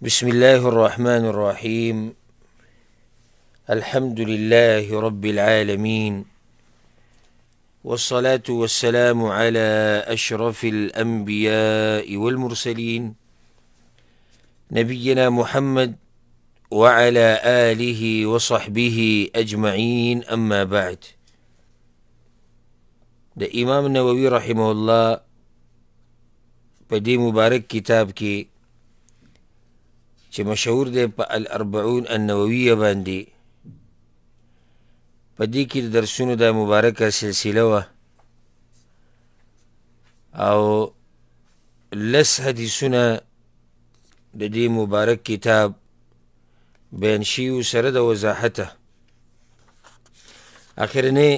بسم الله الرحمن الرحيم الحمد لله رب العالمين والصلاه والسلام على اشرف الانبياء والمرسلين نبينا محمد وعلى اله وصحبه اجمعين اما بعد د امام النووي رحمه الله بدي مبارك كتابك كي چې مشهور دی په الاربعون النوویه باندې په دې کې د درسونو د مبارکه سلسله وه او لس حدیثونه د دې مبارک کتاب بیان شوي سره د وضاحته اخرنی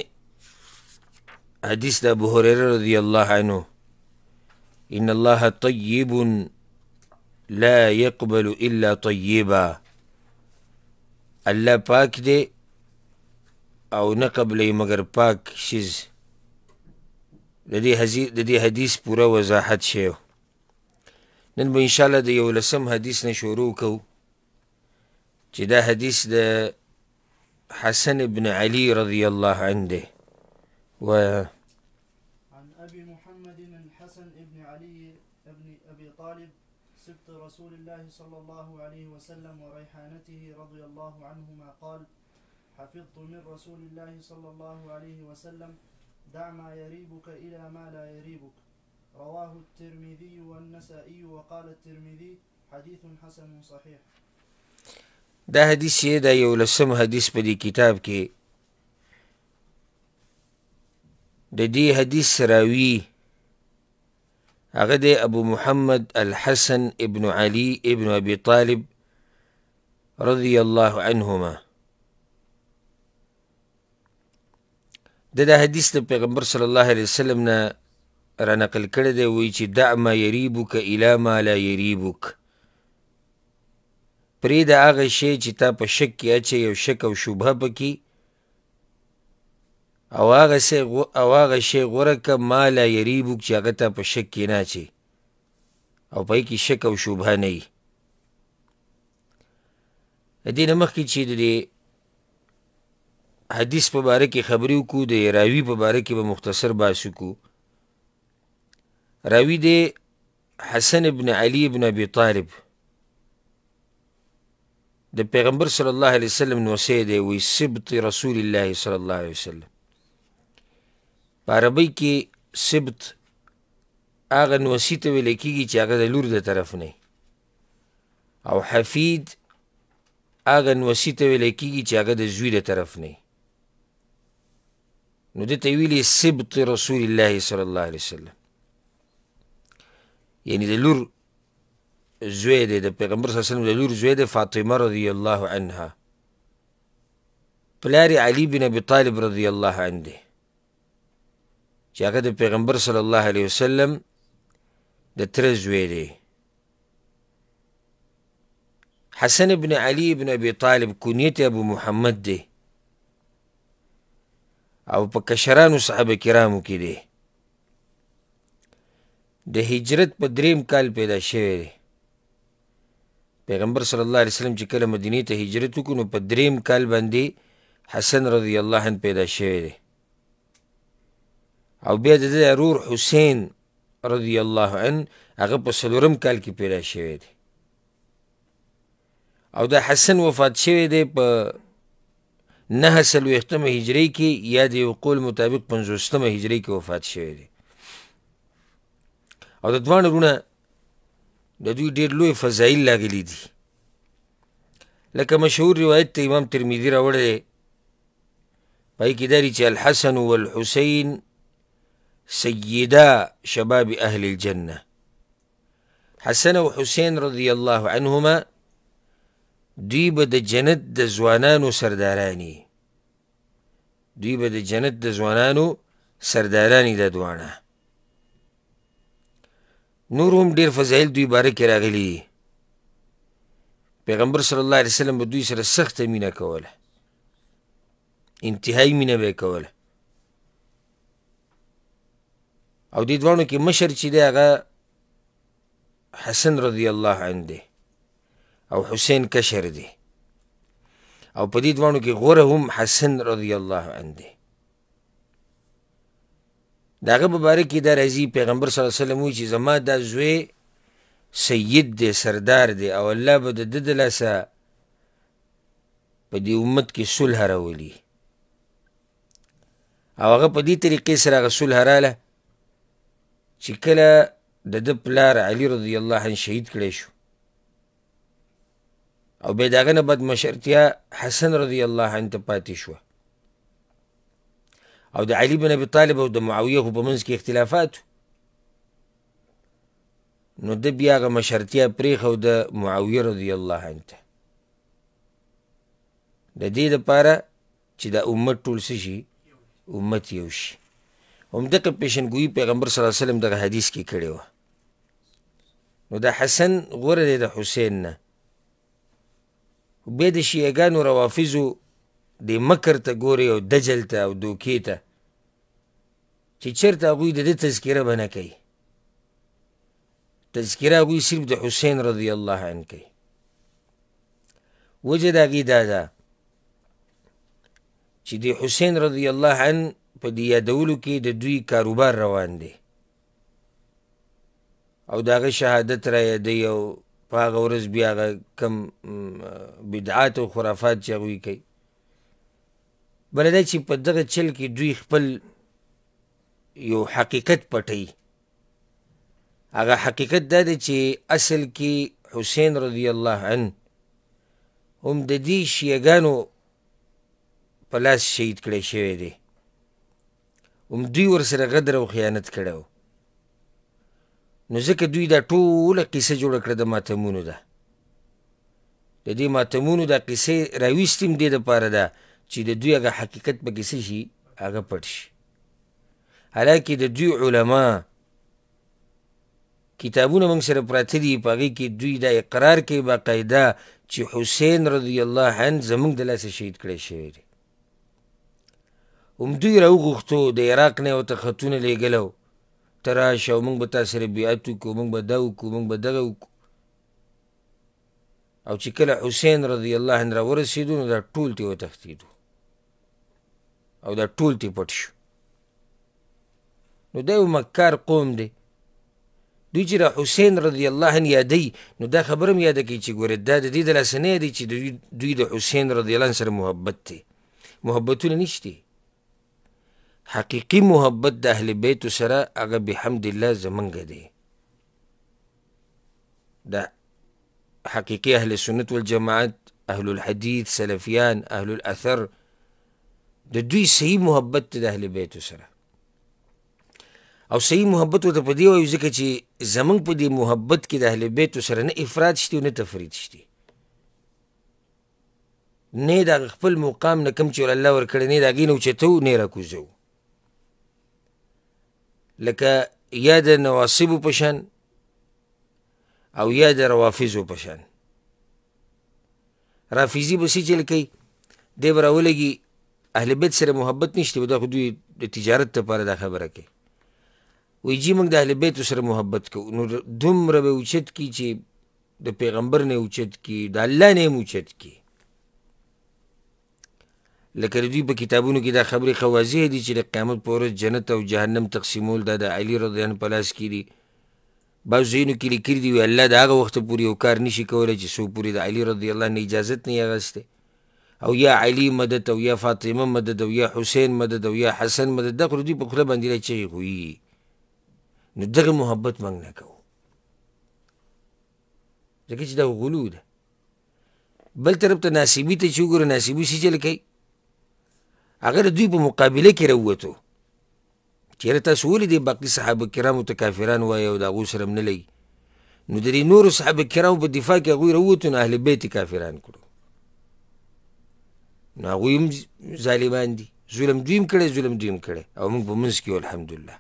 حدیث د ابو هريره رضی الله عنه ان الله طيب لا يقبل الا طيبا الله پاک دی او نه قبلې مگر پاک شیز د دې د دې حدیث پوره وضاحت شی نن به ان شاء الله د یو لسم حدیث نه شروع کوو چې دا حدیث د حسن بن علي رضی الله عنه و حفظت من رسول الله صلى الله عليه وسلم دع ما يريبك إلى ما لا يريبك رواه الترمذي والنسائي وقال الترمذي حديث حسن صحيح دا حدیث یې دا یو لسم حدیث په دې کتاب کې د دې حدیث راوی هغه د ابو محمد الحسن ابن علي ابن ابي طالب رضي الله عنهما د دا حدیث د پیغمبر صلی الله علیه وسلم نه را نقل کړی دی وایي چې دع ما یریبک الی ما لا یریبک پرېږده هغه شی چې تا په شک کې اچوي او شک او شبهه پکې او هغه شی او هغه شی غوره که ما لا یریبک چې هغه تا په شک کې نه اچوي او پای کې شک او شبهه نه وي د دې نه مخکې چې د حدیث په باره کې خبرې وکړو د راوي په باره کې به مختصر بحث وکړو راوي دی حسن ابن علي ابن ابي طالب د پیغمبر صلی الله علیه وسلم نوسی دی وی سبط رسول الله صلی الله علیه وسلم په عربی کې سبط هغه نوسی ته ویل کیږي چې هغه د لور د طرف نه او حفید هغه نوسی ته ویل کیږي چې هغه د زوی د طرف نه نو دې ته سبط رسول الله صلی الله علیه وسلم یعنی د لور زوی دی د پیغمبر صلی الله علیه وسلم د لور زوی فاطمه رضی الله عنها بلاري علی بن ابي طالب رضی الله عنه دی چې هغه د پیغمبر صلی الله علیه وسلم د تر زوی دی حسن بن علي بن ابي طالب کنیت ابو محمد ده او په کشرانو صحابه کرامو کې دی د هجرت په دریم کال پیدا شوی دی پیغمبر صلی الله علیه وسلم چې کله مدینې ته هجرت وکړ نو په دریم کال باندې حسن رضی الله عنه پیدا شوی دی او بیا د ضرور حسین رضی الله عنه هغه په سلورم کال کې پیدا شوی دی او د حسن وفات شوی دی په نه سلویختمه هجری کې یا د یو قول مطابق پنځوستمه هجری کې وفات شوی دی او د دوه رونه د دوی ډیر لوی فضایل لاغلی دي لکه مشهور روایت ته امام ترمذی راوړی پای کې داری چې الحسن والحسین سیدا شباب اهل الجنه حسن او حسین رضی الله عنهما دوی به د جنت د ځوانانو سردارانی دوی به د جنت د ځوانانو سردارانی د دوانه نور هم ډیر فضایل دوی باره کې راغلي دي پیغمبر صلی الله علیه وسلم به دوی سره سخت مینه کوله انتهایی مینه به کوله او دې دوانو کې مشر چې دی هغه حسن رضی الله عنه دی او حسین کشر دی او په دې دوانو کې غوره هم حسن رضی الله عنه دی داغه مبارک کې دا رضی پیغمبر صلی الله علیه وسلم چې زما دا زوی سید دی سردار دی او الله به د د لاسه په دې امت کې صلح راولي او هغه په دې طریقې سره هغه صلح رااله چې کله د ده پلار علي رضی الله عنه شهید کړی شو او به داغه نه بد مشرتیا حسن رضی الله عنه پاتې شو او د علي بن ابي طالب او د معاویه په منځ کې اختلافات نو د بیا غ مشرتیا پریخ او د معاویه رضی الله عنه د دې لپاره چې د امت ټول شي امت یو شي همدغه پیشنګوئی پیغمبر صلی الله علیه وسلم دغه حدیث کې کړی و نو دا حسن غوره دی د حسین نه بیا د شیعګانو روافظو د مکر ته ګوري او دجل ته او دوکې ته چې چېرته هغوی د ده تذکیره به نه کوي تذکیره هغوی صرف د حسین رضی الله عنه کوي وجه د هغې دا ده چې د حسین رضی الله عنه په دې یادولو کې د دوی کاروبار روان دی او د هغه شهادت را یادوي او په هغه ورځ بیا هغه کم بدعات او خرافات چې هغوی کوي بله دا چې په دغه چل کې دوی خپل یو حقیقت پټوي هغه حقیقت دا دی چې اصل کې حسین رضی الله عنه هم د دې شیګانو په لاس شهید کړی شوی دی هم دوی ورسره غدر او خیانت کړی نو ځکه دوی دا ټوله قیسه جوړه کړه د ماتمونو ده د دې ماتمونو دا قیسې راویستې هم دې دپاره ده چې د دوی هغه حقیقت پکې څه شي هغه پټ شي حالانکې د دوی علما کتابونه موږ سره پراته دي په هغې کې دوی دا اقرار کوي باقاعده چې حسین رضی الله عنه زموږ د لاسه شهید کړی شوی دی همدوی راوغوښتو د عراق نه ورته خطونه لیږلی ته راشه او موږ به تا سره بیعت وکړو موږ به دا وکړو موږ به دغه وکړو او چې کله حسین رضی الله عنه راورسېدو نو دا ټول تې وتښتېدو او دا ټول تې پټ شو نو دا یو مکار قوم دی دوی چې د حسین رضی الله عنه یادی نو دا خبره هم یاده کوي چې ګوره دا د دې د لاسه نه دی چې دوی د حسین رضی الله عنه سره محبت دی محبتونه نشته حقیقی محبت د اهل بیت سره هغه بحمد الله زمنګ دی دا حقیقی اهل سنت والجماعت اهل الحديث سلفیان اهل الاثر د دوی صحیح محبت د اهل بیت سره او صحیح محبت ته پدی وایو ځکه چې زمنګ په دې محبت کې د اهل بیت سره نه افراط شته نه تفرید شته نه دا خپل مقام نه کم چې الله ورکړي نه دا غینو چې ته نه راکوزو لکه یا د نواصبو پشن او یا د روافظو پشن رافیزی بسی چې لکي دی به راولږي اهل بیت سره محبت نشته دا خو دوی د تجارت لپاره دا خبره کوي وی جی موږ د اهل بیت سره محبت کوو نو دومره به اوچت کی چې د پیغمبر نه اوچت کی د الله نه اوچت کی لکه دوی په کتابونو کې دا خبرې خوازی دي چې د قیامت پر ورځ جنت او جهنم تقسیمول دا د علی رضی الله په لاس کې دي بعض ځایونو کې لیکلي دي الله د هغه وخت پورې یو کار نشي کولی چې څو پورې د علی رضی الله نه اجازت نه اغسته او یا علی مدد او یا فاطمه مدد او یا حسین مدد او یا حسن مدد دا دوی په خوله باندې چغې خوي نو دغه محبت موږ نه کوو ځکه چې دا غلو ده بل طرف ته ناسبي ته چې وګوره ناسبي سي چې لکه هغه د دوی په مقابله کې راووتو چیرې تاسو ولې د باقي صحابه کرامو ته کافران وایي او د هغوی سره نه لګي نو د دې نورو صحابه کرامو په دفاع کې هغوی راووتو نو اهل بیت کافران کړو نو هغوی هم ظالمان دي ظلم دوی هم کړی ظلم دوی هم کړی او موږ په منځ کې الحمدلله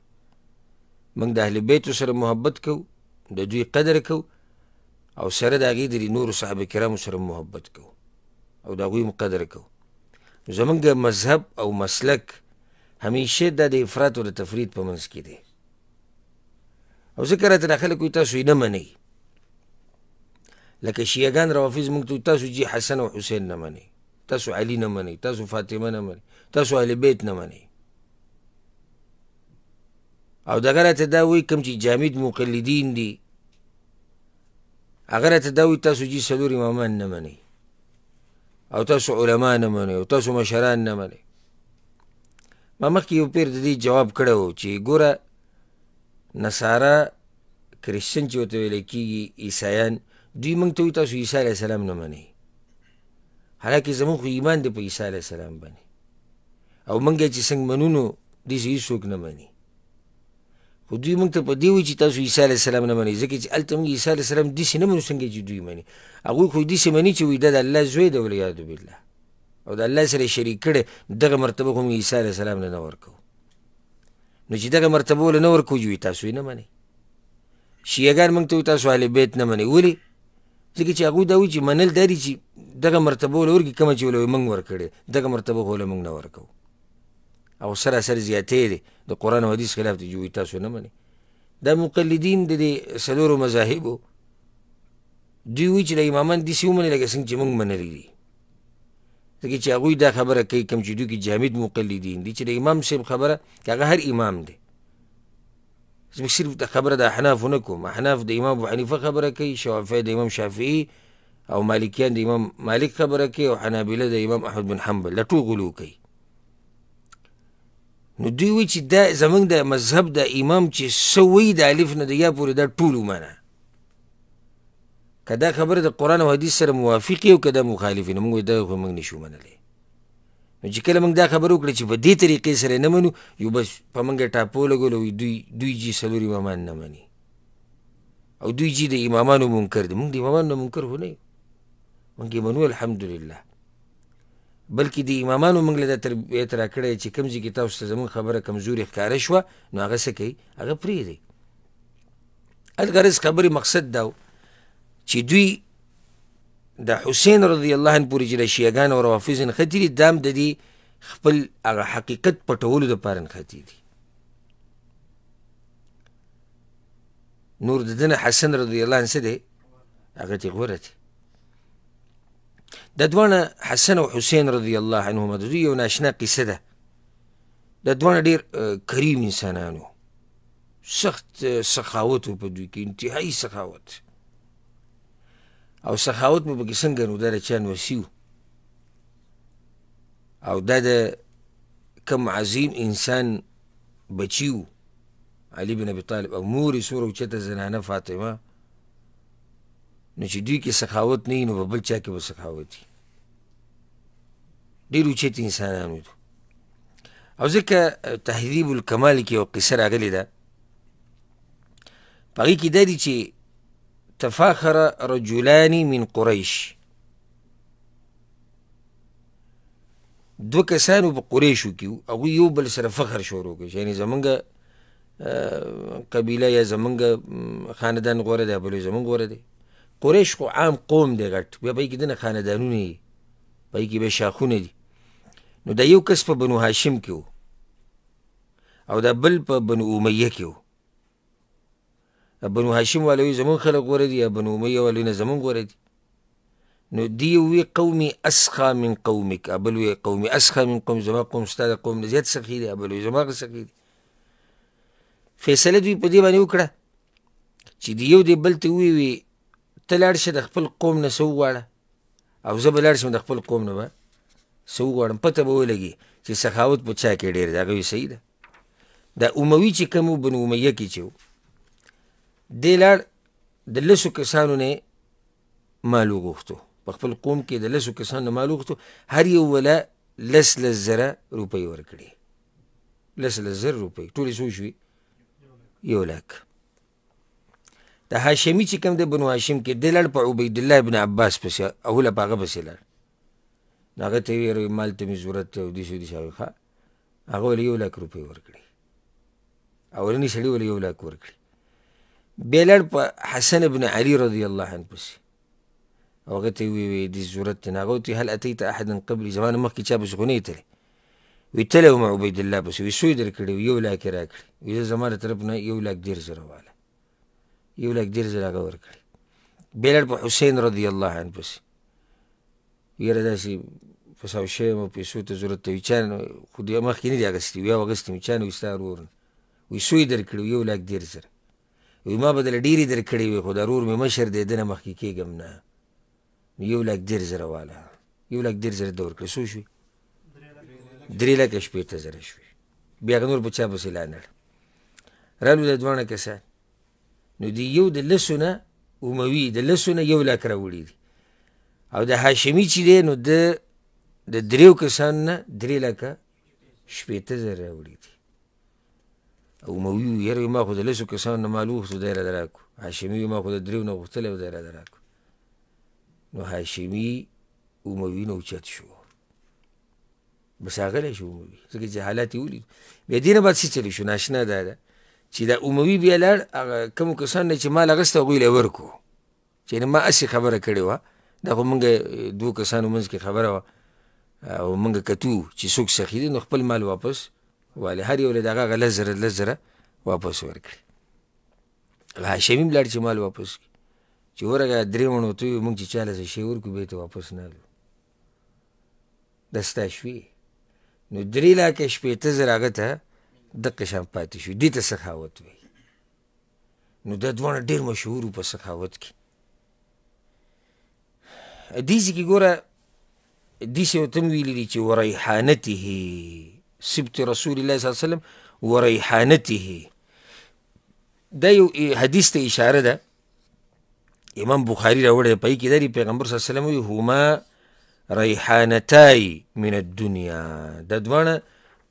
موږ د اهل بیتو سره محبت کوو د دوی قدر کوو او سره د هغې د نورو صحابه کرامو سره محبت کوو او د هغوی هم قدر کوو زمونږ د مذهب او مسلک همیشه د افراط او د تفرید په منځ کې دی او ځکه راته دا خلک وایي تاسو یې نه منئ لکه شیعګان روافظ موږ ته تاسو جي حسن او حسین نه منئ تاسو علي نه منئ تاسو فاطمه نه منئ تاسو اهل بیت نه منئ او دغه راته دا وایي کوم چې جامد مقلدین دي هغه راته دا وایي تاسو جي څلور امامان نه منئ او تاسو علما نه منئ او تاسو مشران نه منئ ما مخکې یو پیر د دې جواب کړی و چې ګوره نصارا کرسچن چې ورته ویلی کېږي عیسایان دوی موږ ته وایي تاسو عیسی علیه السلام نه منئ حالانکه زموږ خو ایمان دی په عیسی علیه السلام باندې او موږ یې چې څنګه منو نو داسې هېڅوک نه مني خو دوی موږ ته په دې وایي چې تاسو عیسی علیه السلام نه منئ ځکه چې هلته موږ عیسی علیه السلام داسې نه منو څنګه چې دوی مني هغوی خو داسې مني چې وایي دا د الله زوی دی ولیاذ بالله او د الله سره شریک کړی دغه مرتبه خو موږ عیسی علیه السلام نه نه ورکوو نو چې دغه مرتبه له نه ورکوو چې وایي تاسو یې نه منئ شیعهګان موږ ته وایي تاسو اهل بیت نه منئ ولې ځکه چې هغوی دا وایي چې منل دا دي چې دغه مرتبه له ورکړي کومه چې ولې موږ ورکړې دغه مرتبه خو له موږ نه ورکوو او سراسر زیاتې دی د قرآن او حدیث خلاف دی جوی تاسو نه منئ دا مقلدین د دې څلورو مذاهبو دوی وایي چې د امامان داسې ومني لکه څنګه چې موږ منلی دي ځکه چې هغوی دا خبره کوي کوم چې دوی کې جامد مقلدین دي چې د امام صاحب خبره که هغه هر امام دی زموږ صرف دا خبره د احنافو نه کوم احناف د امام ابوحنیفه خبره کوي شوافی د امام شافعي او مالکیان د امام مالک خبره کوي او حنابله د امام احمد بن حنبل دا ټول غلو کوي نو دوی وی چې دا زمونږ د مذهب د امام چې سوی د الف نه د یا پورې دا ټول ومنه که دا خبره د قرآن او حدیث سره موافق او که دا مخالف وي نو موږ دا خو موږ نشو منلی نو چې کله موږ دا خبره وکړه چې په دې طریقې سره نه منو یو بس په موږ ټاپو لګولو دوی دوی جي څلور امامان نه مني او دوی جي د امامانو منکر دي موږ د امامانو منکر خو نه یو موږ یې منو الحمدلله بلکې د امامانو موږ له د تربیت راکړې چې کمزې کې تاسو ته زموږ خبره کمزوري ښکاره شوه نو هغه څه کوي هغه پرېږدي الغرض خبرې مقصد دا چې دوی د حسین رضی الله عنه پورې چې د شیعګانو او روافظن ختیري دام د دې خپل هغه حقیقت پټولو دپاره نښتي دي نور د دنه حسن رضی الله عنه څه دی هغه ترې غوره دی دا دوانه حسن او حسین رضی الله عنهما د دوی یو ناشنا قصه ده دا دوانه ډیر کریم انسانانو سخت سخاوت په دوی کې انتهایی سخاوت او سخاوت به پکې څنګه نو دا د چا نوسي او دا د کم عظیم انسان بچیو علی بن ابي طالب او مورې سوره اوچته زنانه فاطمه نو چې دوی کې سخاوت نه نو په بل چا کې به سخاوت وي ډېر اوچت انسانانو دو او ځکه تهذیب الکمال کې یو قصه راغلې ده په هغې کې دا دي چې تفاخر رجلان من قریش دو کسانو په قریشو کې هغوی یو بل سره فخر شروع کړ یعنې زمونږ قبیله یا زمونږ خاندان غوره دی بلې زمونږ غوره دی قریش خو عام قوم دی ګټ بیا به کې دنه خاندانونه دي په کې به شاخونه دي نو د یو کس په بنو هاشم کې وو او دا بل په بنو امیه کې وو بنو هاشم والوی زمون خلک غوره دي بنو امیه والوی نه زمون غوره دي نو دی وی قومي اسخا من قومك بل وی قومي اسخا من قوم زما قوم ستاسو قوم نه زیات سخی دي بل وی زما سخی دي فیصله دوی په دې باندې وکړه چې دی یو دی بل ته وی وی ته لاړ شې د خپل قوم نه څه وغواړه او زه به لاړ شم د خپل قوم نه به څه وغواړم پته به ولګي چې سخاوت په چا کې ډېر دی هغه صحیح ده د اموي چې کوم بنو امیه کې چې دی لاړ د لسو کسانو نه مال وغوښتو په خپل قوم کې د لسو کسانو مال وغوښتو هر یو ولا لس لس زره روپۍ ورکړي لس لس زره روپۍ ټولې څو شوي یو لک د هاشمي چې کوم د بنو هاشم کې د لړ په عبید الله ابن عباس پس او له پاغه پس لړ هغه ته ویل مال ته می ضرورت او دې شو دې شو ښه هغه له یو لک روپۍ ورکړي اولنی سړي ول یو لک ورکړي بیا لړ په حسن ابن علي رضی الله عنه پس او هغه ته وی وی دې ضرورت نه هغه ته هل اتیت احد قبل زمان مخکې چا بس غنی تل وی تل مع عبید الله پس وی سوی درکړي یو لک راکړي وی زما تر په یو لک ډیر زره واله یو لک ډیر ځله غور کړ بیلړ په حسین رضی الله عنه پس یره داسي په ساو شی مو په سو ته ضرورت وی چان خو دې مخ کې نه دی اگستې وی اگستې مو چان وی ستار ورن وی سوی در کړو یو لک ډیر ځله وی ما بدل ډیری در کړی وی خو ضرور مې مشر دې دنه مخ کې کېګم نه یو لک ډیر ځله والا یو لک ډیر ځله دور کړ سو شو درې لک شپېته زره شوې بیا نور په چا پسې لاندړ رالو د دواړه کسان نو دی یو د لسونه اموي د لسونه یو لک راوړي دي او د هاشمي چې دی نو د د دریو کسان نه درې لکه شپېته زره راوړي دي او اموي یره ما خو د لسو کسانو نه مالو خو دی را دراکو هاشمي ما خو د دریو نه غوښتلی دی را دراکو نو هاشمي اموي نه اوچت شو بس هغلی شو اموي ځکه چې حالات یې ولید بیا دې نه بعد څه چلی شو ناشنا دا ده چې دا عمومي بیا لاړ هغه کوم کسان نه چې مال اغسته هغوی له ورکو چې یعنې ما هسې خبره کړې وه دا خو موږ دوو کسانو منځ کې خبره وه او موږ کتو چې څوک سخي دي نو خپل مال واپس والي هر یو له دغه هغه لس زره لس زره واپس ورکړي هغه هاشمي هم لاړ چې مال واپس کړي چې ورغه درې مڼو ته موږ چې چاله څه شی ورکو به ته واپس نه لو دستا شوي نو درې لاکه شپېته زره هغه ته د قشان پاتې شو دي ته سخاوت وي نو د دوه ډیر مشهور په سخاوت کې دیسی کې ګوره دیسی او تم ویلی دي چې وریحانته سبت رسول الله صلی الله علیه وسلم وریحانته دا یو حدیث ته اشاره ده امام بخاری راوړی پای کې دری پیغمبر صلی الله علیه وسلم هما ریحانتای من الدنیا د دوه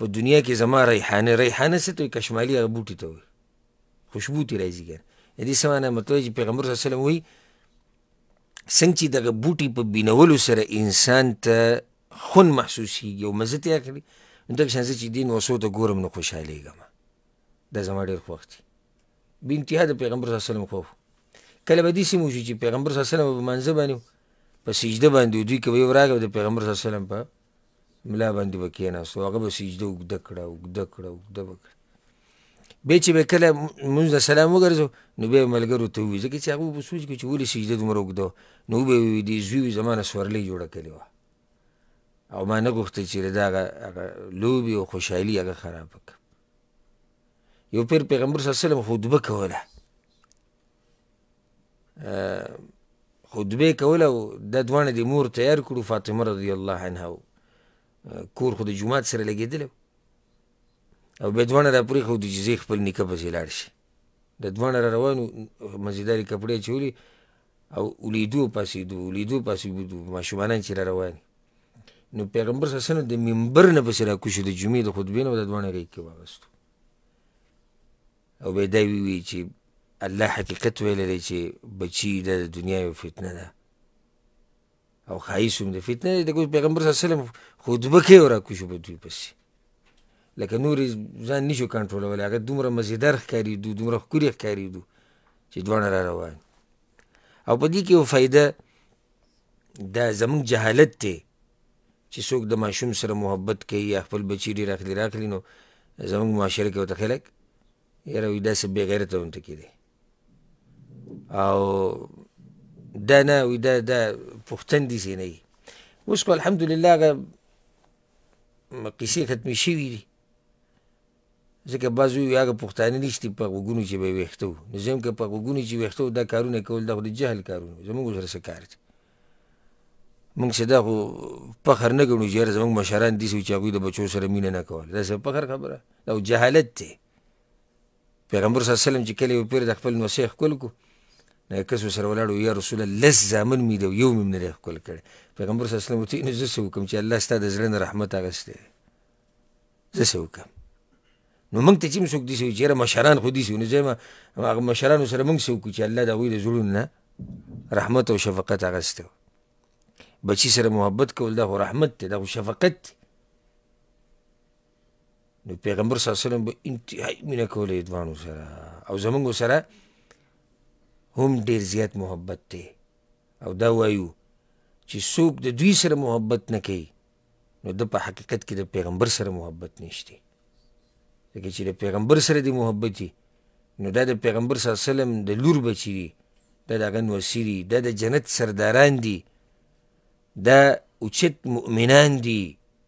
په دنیا کې زما ریحانه ریحانه څه ته کشمالي هغه بوټي ته وي خوشبو تی راځي ګر دې سمانه مطلب چې پیغمبر صلی الله علیه وسلم وی څنګه چې دغه بوټي په بینولو سره انسان ته خون محسوسي یو مزه ته اخلي دغه شان چې دین وسو ته ګورم نو خوشاله یم دا زما ډیر خوښ دي به انتها د پیغمبر صلی الله علیه وسلم خوف کله به دې سیمو چې پیغمبر صلی الله علیه وسلم په منځ باندې په سجده باندې دوی کوي ورغه د پیغمبر صلی الله علیه وسلم په ملا باندې به کېناستو هغه به سجده اوږده کړه اوږده کړه اوږده به کړه بیا چې به کله مونږ د سلام وګرځو نو بیا ملګرو ته ووایي ځکه چې هغه به سوچ کړو چې ولې سجده دومره اوږده نو به ووایي دې زوی زما نه سورلۍ جوړه کړې وه او ما نه غوښتل چې دا هغه لوبې او خوشحالي هغه خرابه کړم یو پیر پیغمبر صلی الله علیه وسلم خطبه کوله خطبه کوله دا دواړه د مور تیار کړو فاطمه رضی الله عنها کور خو د جومات سره لګېدلی او بیا دواړه را پرېښودو چې زه خپل نیکه پسې لاړ شي د دواړه را روانو مزیدارې کپړې اچولې او ولیدو پاسېدو ولیدو پاسېدو ماشومانان چې را روان نو پیغمبر صلی الله د منبر نه پسې راکوشو د جمعې د خطبې نه او د دواړه غېږ کې واغستو او بیا دا ویوي چې الله حقیقت ویلی دی چې بچي دا د دنیا یو فتنه ده او خایسوم د فتنې د کوم پیغمبر صلی الله علیه وسلم خطبه کې ورا کوشو په دوی پسې لکه نور ځان نشو کنټرولولی هغه دومره مزیدار ښکاري دو دومره ښکلي ښکاري دو چې دواړه را روان او په دې کې یو فایده دا زموږ جهالت دی چې څوک د ماشوم سره محبت کوي یا خپل بچي ډېر اخلي راخلي نو زموږ معاشره کې ورته خلک یاره وي داسې بېغیرته ونته کې دی او دا نه وي دا دا پوښتندې سي نه وي اوس خو الحمدلله هغه کیسې ختمې شوي دي ځکه بعض وي هغه پښتانه نشته په غوږونو چې به یې ویښته وو نو زه هم که په غوږونو چې ویښته دا کارونه کول دا خو د جهل کارونه زموږ سره څه کار دي موږ چې دا خو فخر نه ګڼو چې یاره زموږ مشران داسې وو چې هغوی د بچو سره مینه نه کوله دا څه فخر خبره دا جهالت دی پیغمبر صلی الله علیه وسلم چې کله یو پیر د خپل نوسې ښکل کړو نه کس سره ولاړ یا رسول الله لس زامن مې دی یو مې نه دی خپل کړی پیغمبر صلی الله علیه وسلم ته نو زه وکم چې الله ستاسو د زړه رحمت اغستې زه وکم نو موږ ته چې موږ دي چې یره مشران خو دي نو زما هغه مشران سره موږ سو چې الله دا وی د زړونو نه رحمت او شفقت اغستو بچی سره محبت کول دا خو رحمت دی دا خو شفقت دی نو پیغمبر صلی الله علیه وسلم به انتهایی مینه کوله دوانو سره او زمونږ سره هم ډیر زیات محبت دی او دا وایو چې څوک د دوی سره محبت نه کوي نو د په حقیقت کې د پیغمبر سره محبت نشته ځکه چې د پیغمبر سره دی محبت دی نو دا د پیغمبر صلی الله علیه وسلم د لور بچی دی دا د غن وسیری دا د جنت سرداران دي دا اوچت مؤمنان دي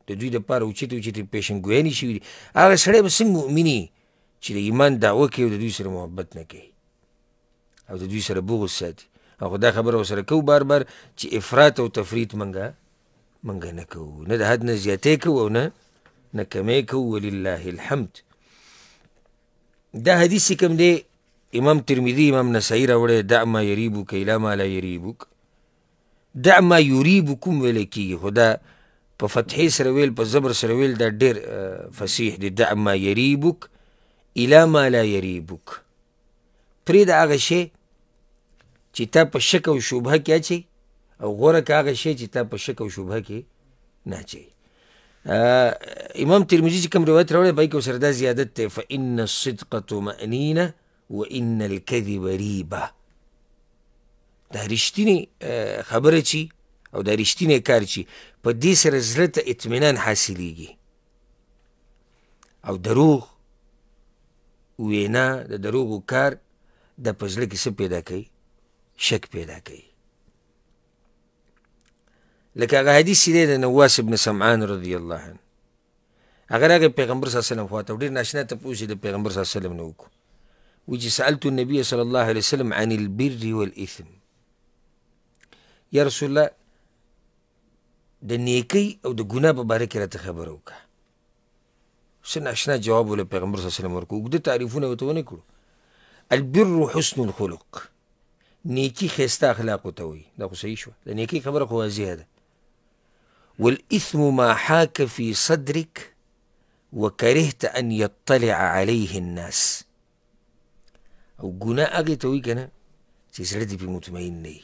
د دوی د پاره اوچت اوچت پیشنګویانی شوي دي هغه سړی به څنګه مؤمني چې د ایمان دعوه کوي د دوی سره محبت نه کوي او د دوی سره بغض ساتي او دا خبره ورسره کوو بار بار چې افراط او تفریط منګه منګه نه کوو نه د حد نه زیاتې کوو او نه نه کمې کوو ولله الحمد دا حدیث چې کوم دی امام ترمذي امام نسائی راوړی دع ما یریبک الا ما لا یریبک دع ما یریبکم ویل کېږي خو دا په فتحې سره ویل په زبر سره ویل دا ډېر فصیح دی دع ما یریبک الا ما لا یریبک پرېږده هغه شی چې تا په شک او شوبه کې اچي او غوره کاغه شی چې تا په شک او شوبه کې نه اچي امام ترمذی چې کوم روایت راوړی پای کې سره دا زیادت ته فان الصدق طمأنینه وان الكذب ریبه دا رښتینی خبره چی او دا رښتینی کار چی په دې سره زړه ته اطمینان حاصلېږي او دروغ وینا د دروغو کار د پزړه کې څه پیدا کوي شک پیدا کوي لکه هغه حدیث دی د نواس ابن سمعان رضی الله عنه هغه راغی پیغمبر صلی الله علیه وسلم خواته ډیر ناشنا ته پوښتنه د پیغمبر صلی الله علیه وسلم نه وکړو و چې سالت النبي صلی الله علیه وسلم عن البر والاثم یا رسول الله د نیکی او د ګناه په باره کې راته خبر وکړه څه ناشنا جواب ول پیغمبر صلی الله علیه وسلم ورکړو د تعریفونه وته ونه کړو البر حسن الخلق نیکی خسته اخلاق ته وي دا خو صحیح شو د نیکی خبره خو واضحه ده والاثم ما حاك في صدرك وكرهت ان يطلع عليه الناس او ګناه هغې ته وایي که نه چې زړه دې پې مطمئن نه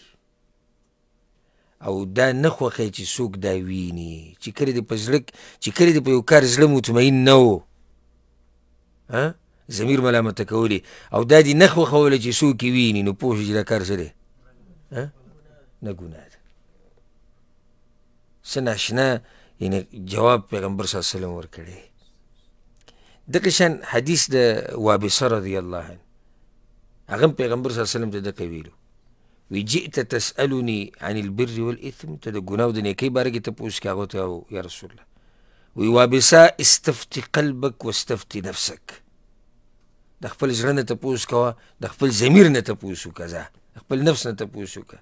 او دا نه خوښوي چې څوک دا ویني چې کله دې په زړه چې کله دې په یو کار زړه مطمئن نه و زمیر ملامت کولی او دا دي نخو خوله چې سو کې ویني نو پوه چې دا کار سره ها نه ګناه ده سناشنا یعنی جواب پیغمبر صلی الله علیه وسلم ورکړي دغه شان حدیث د وابصه رضی الله عنه هغه پیغمبر صلی الله علیه وسلم ته د کویلو وی جئت تسألني عن البر والإثم ته د ګناو د نیکۍ باره کې تپوس کې هغه ته یا رسول الله وی وابصه استفت قلبك واستفت نفسك د خپل ژړه نه تپوس کوه د خپل ضمیر نه تپوس وکړه د خپل نفس نه تپوس وکړه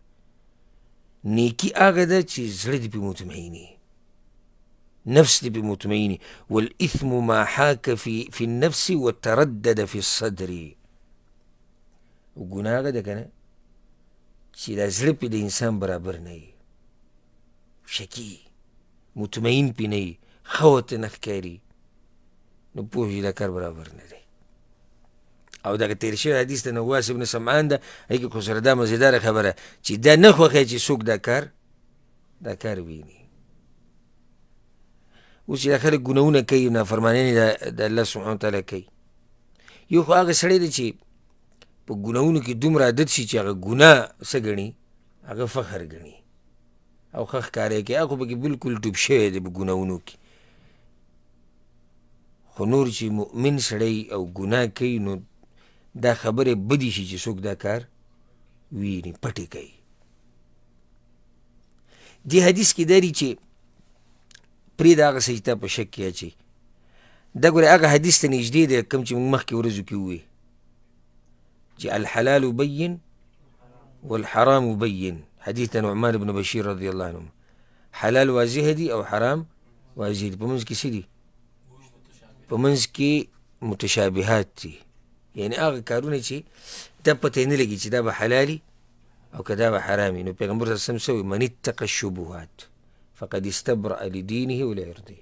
نیکی هغه ده چې زړه دې پې مطمئني نفس دي بمطمئن والإثم ما حاك في, في النفس وتردد في الصدر وقناغ ده كان چې دا زړه پې د انسان برابر نه وي شکی مطمئن پې نه وي ښه ورته نه ښکاري نو پوهې دا کار برابر نه دی او دغه تیر شوی حدیث د نواس ابن سمعان ده هغې خو سره دا مزیداره خبره چې دا نه خوښوي چې څوک دا کار دا کار ویني اوس چې دا خلک ګناهونه کوي نافرمانیانې د الله سبحانه تعالی کوي یو خو هغه سړی دی چې په ګناهونو کې دومره عادت شي چې هغه ګناه څه ګڼي هغه فخر ګڼي او ښه ښکاری کوي هغه خو پکې بلکل ډوب شوی دی په ګناهونو کې خو نور چې مؤمن سړی او ګناه کوي نو دا خبره بدی شي چې څوک دا کار ویني پټې کوي دې حدیث کې داری چې پرې د هغه سجده په شک کې اچي دا ګورې هغه حدیث ته نږدې دی کوم چې موږ مخکې ورځو کې ووې چې الحلال بین والحرام بین حدیث د نعمان بن بشیر رضی الله عنه حلال واضح دي او حرام واضح دي په منځ کې څه دي په منځ کې متشابهات دي یعنی هغه کارونه چې دا پته نه لګي چې دا به حلالي او که دا به حرامي نو پیغمبر صلی الله علیه من اتقى الشبهات فقد استبرأ لدينه ولعرضه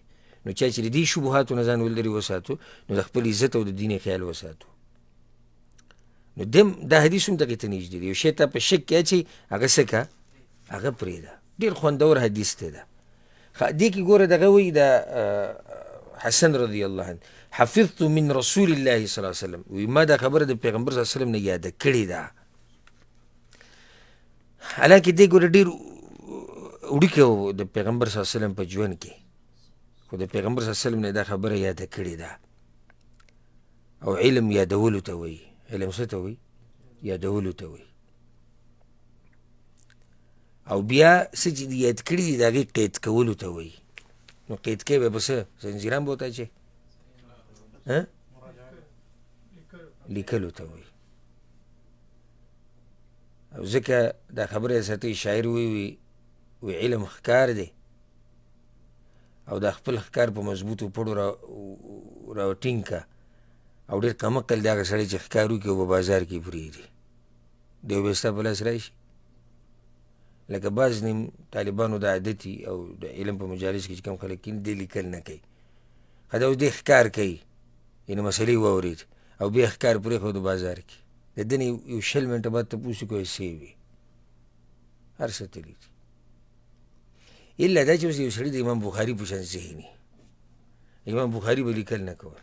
نو چا چې دې شبهاتو نه ځان ولري وساتو نو د خپل عزت او د دین خیال وساتو نو دم دا حدیث هم دغه ته نږدې دی یو شی ته په شک کې اچي هغه څه کا هغه پرېږده ډېر خوندور حدیث دی دا دې کې ګوره دغه وایي د حسن رضی الله عنه حفظت من رسول الله صلی الله علیه وسلم وی ما دا خبره د پیغمبر صلی الله علیه وسلم نه یاد کړی دا حالانکه دې ګور ډیر وړوکی د پیغمبر صلی الله علیه وسلم په ژوند کې خو د پیغمبر صلی الله علیه وسلم نه دا خبره یاد کړې ده او علم یادولو ته وایي علم څه ته وایي یادولو ته وایي او بیا څه چې یاد کړي دي د هغې قید کولو ته وایي نو قید کې به به څه زنځیران به وته اچوي لیکلو ته وي او ځکه دا خبره ستی شاعر وی وی وی علم ښکار دی او دا خپل ښکار په مضبوطو پړو را راوټینګ کا او ډېر کم عقل دی هغه سړی چې ښکار وکړي او په بازار کې پرېږدي دی به ستا په لاس راشي لکه بعض نیم طالبانو د عادتي او د علم په مجالس کې چې کم خلک کیندي دی لیکل نه کوي ښه دا اوس دی ښکار کوي یعنې مسلې واورېد او بیا ښکار پرېښود بازار کې د دنې یو شل منټه بعد تپوس وکړو څه وي هر څه تللي دي الا دا چې اوس یو سړي د امام بخاري په شان ذهني امام بخاري به لیکل نه کول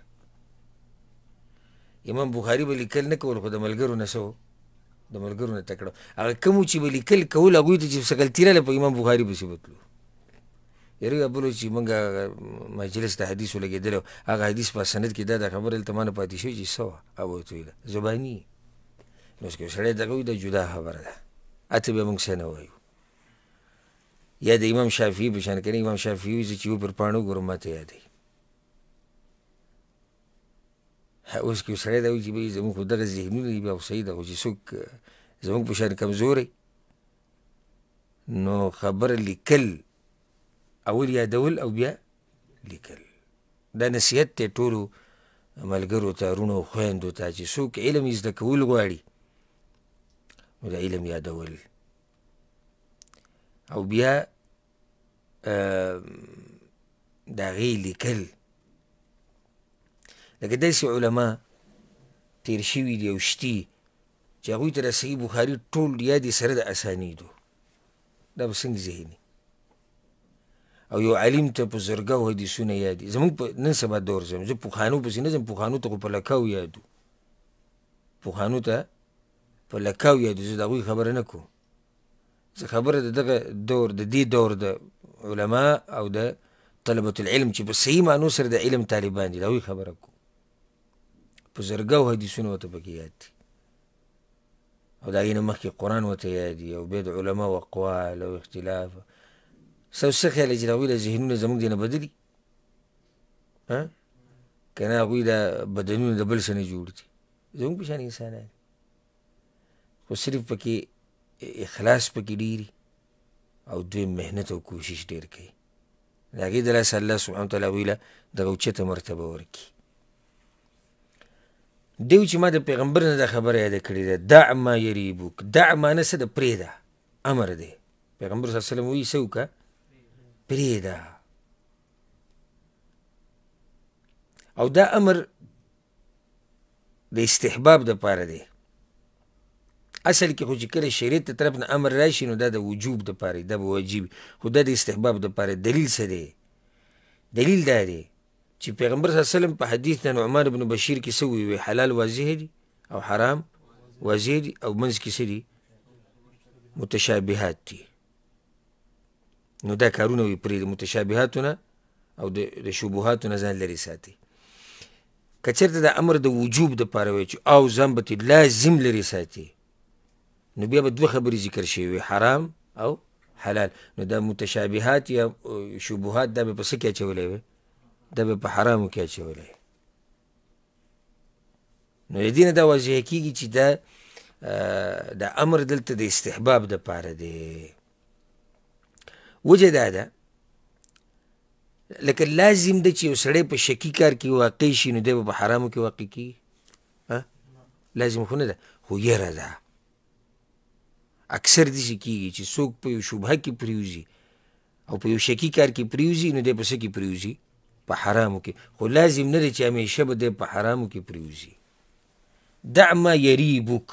امام بخاري به لیکل نه کول خو د ملګرو نه څه د ملګرو نه تکړه هغه کوم چې به لیکل کول هغوی ته چې سکلتیراله په امام بخاري پسې به تلو یره بل چې مونږه مجلس ته حدیث ولګیدل هغه حدیث په سند کې دا خبره التمانه پاتې شي چې سوا او تویل زبانی نو څه سره دا کوي د جدا خبره ده اته به مونږ څنګه وایو یا د امام شافعي په شان کې امام شافعي چې یو پر پانو ګرمته یادې اوس کې سره دا چې به زموږ خدای ذهنونه دی او سید او چې څوک زموږ په شان کمزوري نو خبر لیکل اول یادول او بیا لیکل دا نصیحت ته ټولو ملګرو ته رونو خویندو ته چې څوک علم یې زده کول غواړي نو د علم یادول او بیا د هغې لیکل لکه داسې علما تیر شوي دي او شتي چې هغوی ته د صحیح بخاري ټول یادې سره د اسانیدو دا به څنګه ذهني او یو عالم ته په زرګو حدیثونه یادي زمونږ په نن سبا دور زم زه پوخانو پسې نه ځم پوخانو ته خو په لکو یادو پوخانو ته په لکو یادو زه د هغوی خبره نه کوم زه خبره د دغه دور د دې دور د علما او د طلبة العلم چې په صحیح معنو سره د علم طالبان دي د هغوی خبره کوم په زرګو حدیثونه ورته پکې یاد دي او د هغې نه مخکې قرآن ورته یاد دي او بیا د علما او اقوال او اختلاف سو څه خیال یې چې د هغوی د ذهنونه زموږ دی نه بدلي که نه هغوی دا بدنونه د بل څه نه جوړ دي زموږ په شان انسانان خو صرف پکې اخلاص پکې ډېر او دوی محنت او کوشش ډېر کوي د هغې د لاسه الله سبحانه وتعالی هغوی له دغه اوچته مرتبه ورکړي دیو چې ما د پیغمبر نه دا خبره یاده کړې ده دع ما یریبوک دع ما نه څه د پرېږده امر دی پیغمبر صلی الله علیه وسلم وایي څه وکړه پریدا او دا امر د استحباب د پاره دی اصل کې خو چې کله شریعت طرف نه امر راشي نو دا د وجوب د پاره دا به واجب خو دا د استحباب د پاره دلیل څه دی دلیل دا دی چې پیغمبر صلی الله علیه وسلم په حدیث د نعمان بن بشیر کې سوی وی حلال واضح دي او حرام واضح دي او منځ کې سړي متشابهات دي نو دا کارونه وي پرې د متشابهاتونه او د شبهاتونه ځان لرې ساتي که چېرته د امر د وجوب دپاره وی چې او ځان به لازم لرې ساتي نو بیا به دوه خبرې ذکر شوي وي حرام او حلال نو دا متشابهات یا شبهات دا به په څه کې اچولی وي دا به په حرامو کې اچولی نو د دې نه دا واضح کېږي چې دا د امر دلته د استحباب دپاره دی وجه دا ده لکه لازم ده چې یو سړی په شکی کار کې واقع شي نو دی به په حرامو کې واقع کېږي لازم خو نه ده خو یره ده اکثر داسې کېږي چې څوک په یو شبهه کې پریوځي او په یو شکی کار کې پریوځي نو دی په څه کې پریوځي په حرامو کې خو لازم نه دی چې همیشه به دی په حرامو کې پریوځي دع ما یریبک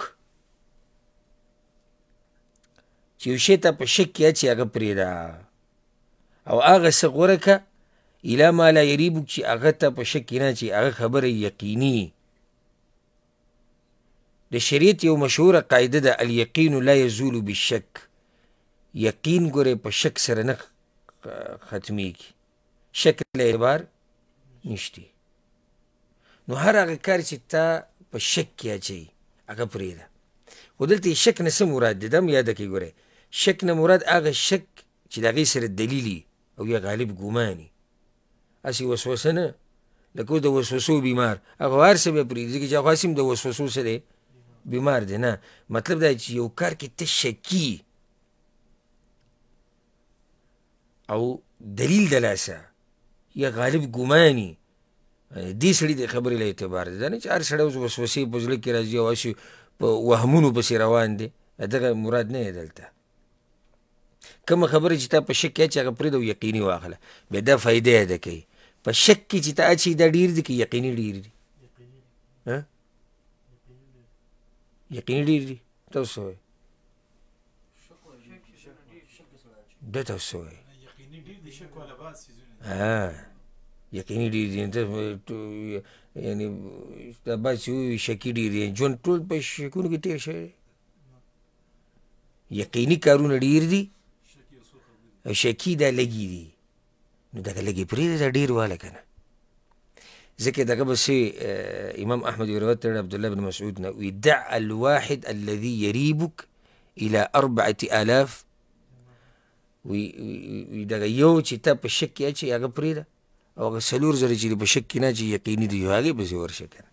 چې یو شی ته په شک کې اچي هغه پرېږده او هغه څه غوره که اله ما لا یریبک چې هغه ته په شک کې نه چې هغه خبره یقیني د شریعت یو مشهوره قاعده ده الیقین لا یزول بالشک یقین ګوره په شک سره نه ختمیږي شک له اعتبار نشته نو هر هغه کار چې تا په شک کې اچي هغه پرېږده خو دلته شک نه څه مراد دي دا مو یاده کړئ ګورئ شک نه مراد هغه شک چې د هغې سره دلیلي او یا غالب ګماني هسې وسوسه نه لکه د وسوسو بیمار هغه هر څه به پرېږدي ځکه چې هغه هسې هم د وسوسو څه دی بیمار دی نه مطلب دا چې یو کار کې ته شکي او دلیل د لاسه یا غالب ګماني دې سړي د خبرې له اعتبار دی دا نه چې هر سړی اوس وسوسې په زړه کې راځي او هسې په وهمونو پسې روان دی دغه مراد نه دی دلته کوم خبره چې تا په شک کې چې هغه پرې دو یقیني واخله به دا فائدې ده کوي په شک کې چې تا چې دا ډیر دي کې یقیني ډیر دي ها یقیني ډیر دي تاسو ده تاسو یقیني ډیر دي شک ولا بعض سيزونه ها یقیني ډیر دي یعنی دا بعض شکی ډیر دي ژوند ټول په شکونو کې تیر شوی یقیني کارونه ډیر دي او شکی دا لګي دي نو دغه لګي پرې دا ډیر واله کنه ځکه دغه به سي امام احمد روایت تر عبد الله بن مسعود نه وي دع الواحد الذي يريبك الى اربعه الاف وي دغه یو چې ته په شک کې چې هغه پرې او هغه سلور زره چې په شک کې نه چې یقیني دی هغه به زور شکه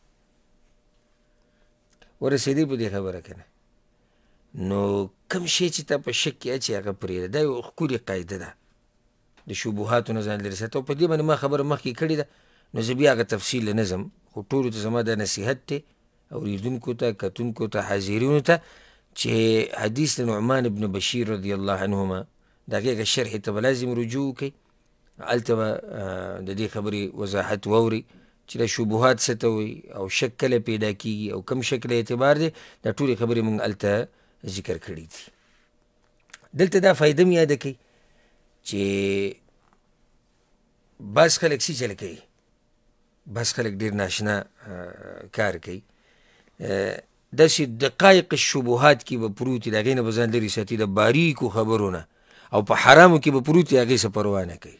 ورسېدی په دې خبره کنه نو کم شی چې ته په شک کې اچي هغه پرې دا یو ښکلي قاعده ده د شبهاتو نه ځان لرې ساتو په دې باندې ما خبره مخکې کړې ده نو زه بیا هغه تفصیل نه ځم خو ټولو ته زما دا نصیحت دی اوریدونکو ته کتونکو ته حاضرینو ته چې حدیث د نعمان ابن بشیر رضی الله عنهما د هغې شرح ته به لازم رجوع وکړئ هلته به د دې خبرې وضاحت واوري چې دا شبهات څه ته وي او شک کله پیدا کیږي او کم شکل اعتبار دی دا ټولې خبرې موږ هلته ذکر کړی دي دلته دا فائدہ مې یاد کړي چې بس خلک سي چل کوي بس خلک ډیر ناشنا کار کوي د سي دقایق الشبهات کې به پروت دی هغه نه بزن لري ساتي د باریکو خبرونه او په حرامو کې به پروت دی هغه څه پروا نه کوي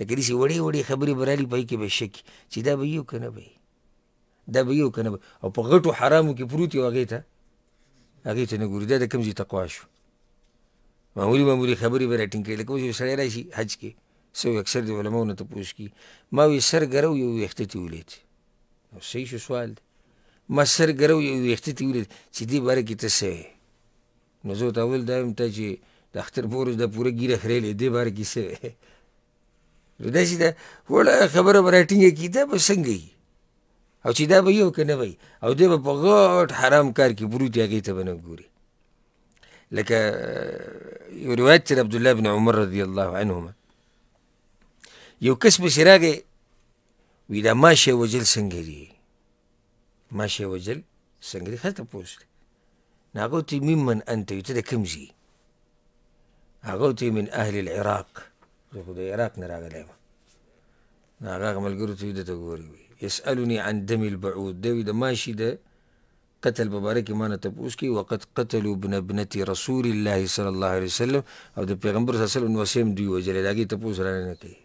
لکه دې سي وړي وړي خبرې برالي پای کې به شک چې دا به یو کنه به دا به یو کنه او په غټو حرامو کې پروت یو هغه ته هغې ته نه ګوري دا د کوم ځای تقوا شو معمولي معمولي خبرې به راټینګ کړي لکه اوس یو سړی راشي حج کې څه وي اکثر د علماو نه تپوس کي ما وي سر ګرو یو ویښته تې ولید نو صحیح شو سوال دی ما سر ګرو یو ویښته تې ولید چې دې باره کې ته څه نو زه ورته وویل دا یم ته چې د اختر پورې دا پوره ګیره خرېلې دې باره کې څه وی نو داسې ده وړه خبره به راټینګه کي دا به څنګه وي او چې دا به یو که نه وي او دی به په غټ حرام کار کې بروت هغې ته به نه ګوري لکه یو روایت چې عبدالله بن عمر رضی الله عنهما یو کس پسې راغی وی دا ماشی وجل څنګه دي ماشی وجل څنګه دي ښه تپوس دی نو هغه ورته وي ممن انت وي ته د کوم ځي هغه ورته من اهل العراق زه خو د عراق نه راغلی یم نو هغه هغه ملګرو ته وي ده ته ګوري وي يسألني عن دم البعوض دوي ده ماشي ده قتل مبارک مانه تبوس کی وقت قتلوا ابن ابنه رسول الله صلی الله علیه وسلم او د پیغمبر صلی الله علیه وسلم وسیم دی وجلې داګه تبوس را نه کوي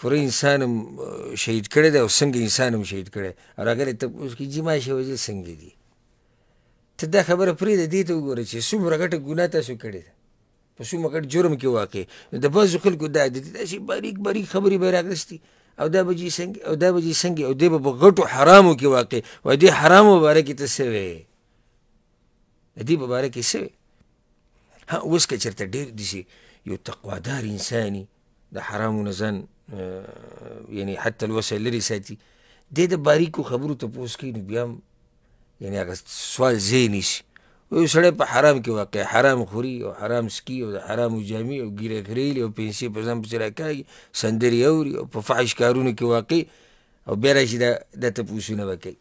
پر انسانم شهید کړي دی او څنګه انسانم شهید کړي راګره تبوس کی جما شي وجه څنګه دی ته دا خبره پرې د دې ته وګوره چې څومره غټه ګناه تاسو کړې ده په څومره غټ جرم کې واقع د بعضو خلکو دا د داسې باریک باریک خبرې به راګستې او دا به څنګه او دا به څنګه او دې به غټو حرامو کې واقع و دې حرامو مبارک ته سوي دې مبارک سوي ها اوس که چرته ډېر دي یو تقوادار انساني د حرامو نه ځان یعنی حتی الوسه لري ساتي دې د باریکو خبرو ته پوس کوي نو بیا هم یعنی هغه سوال ځای نیسي یو سړی په حرام کې واقع حرام خوري او حرام سکي او د حرامو جامې او ګیره کریلې او پیسې په ځان پسې راکاږي سندرې اوري او په فحش کارونو کې واقع او بیا راشي دا دا تپوسونه به کوي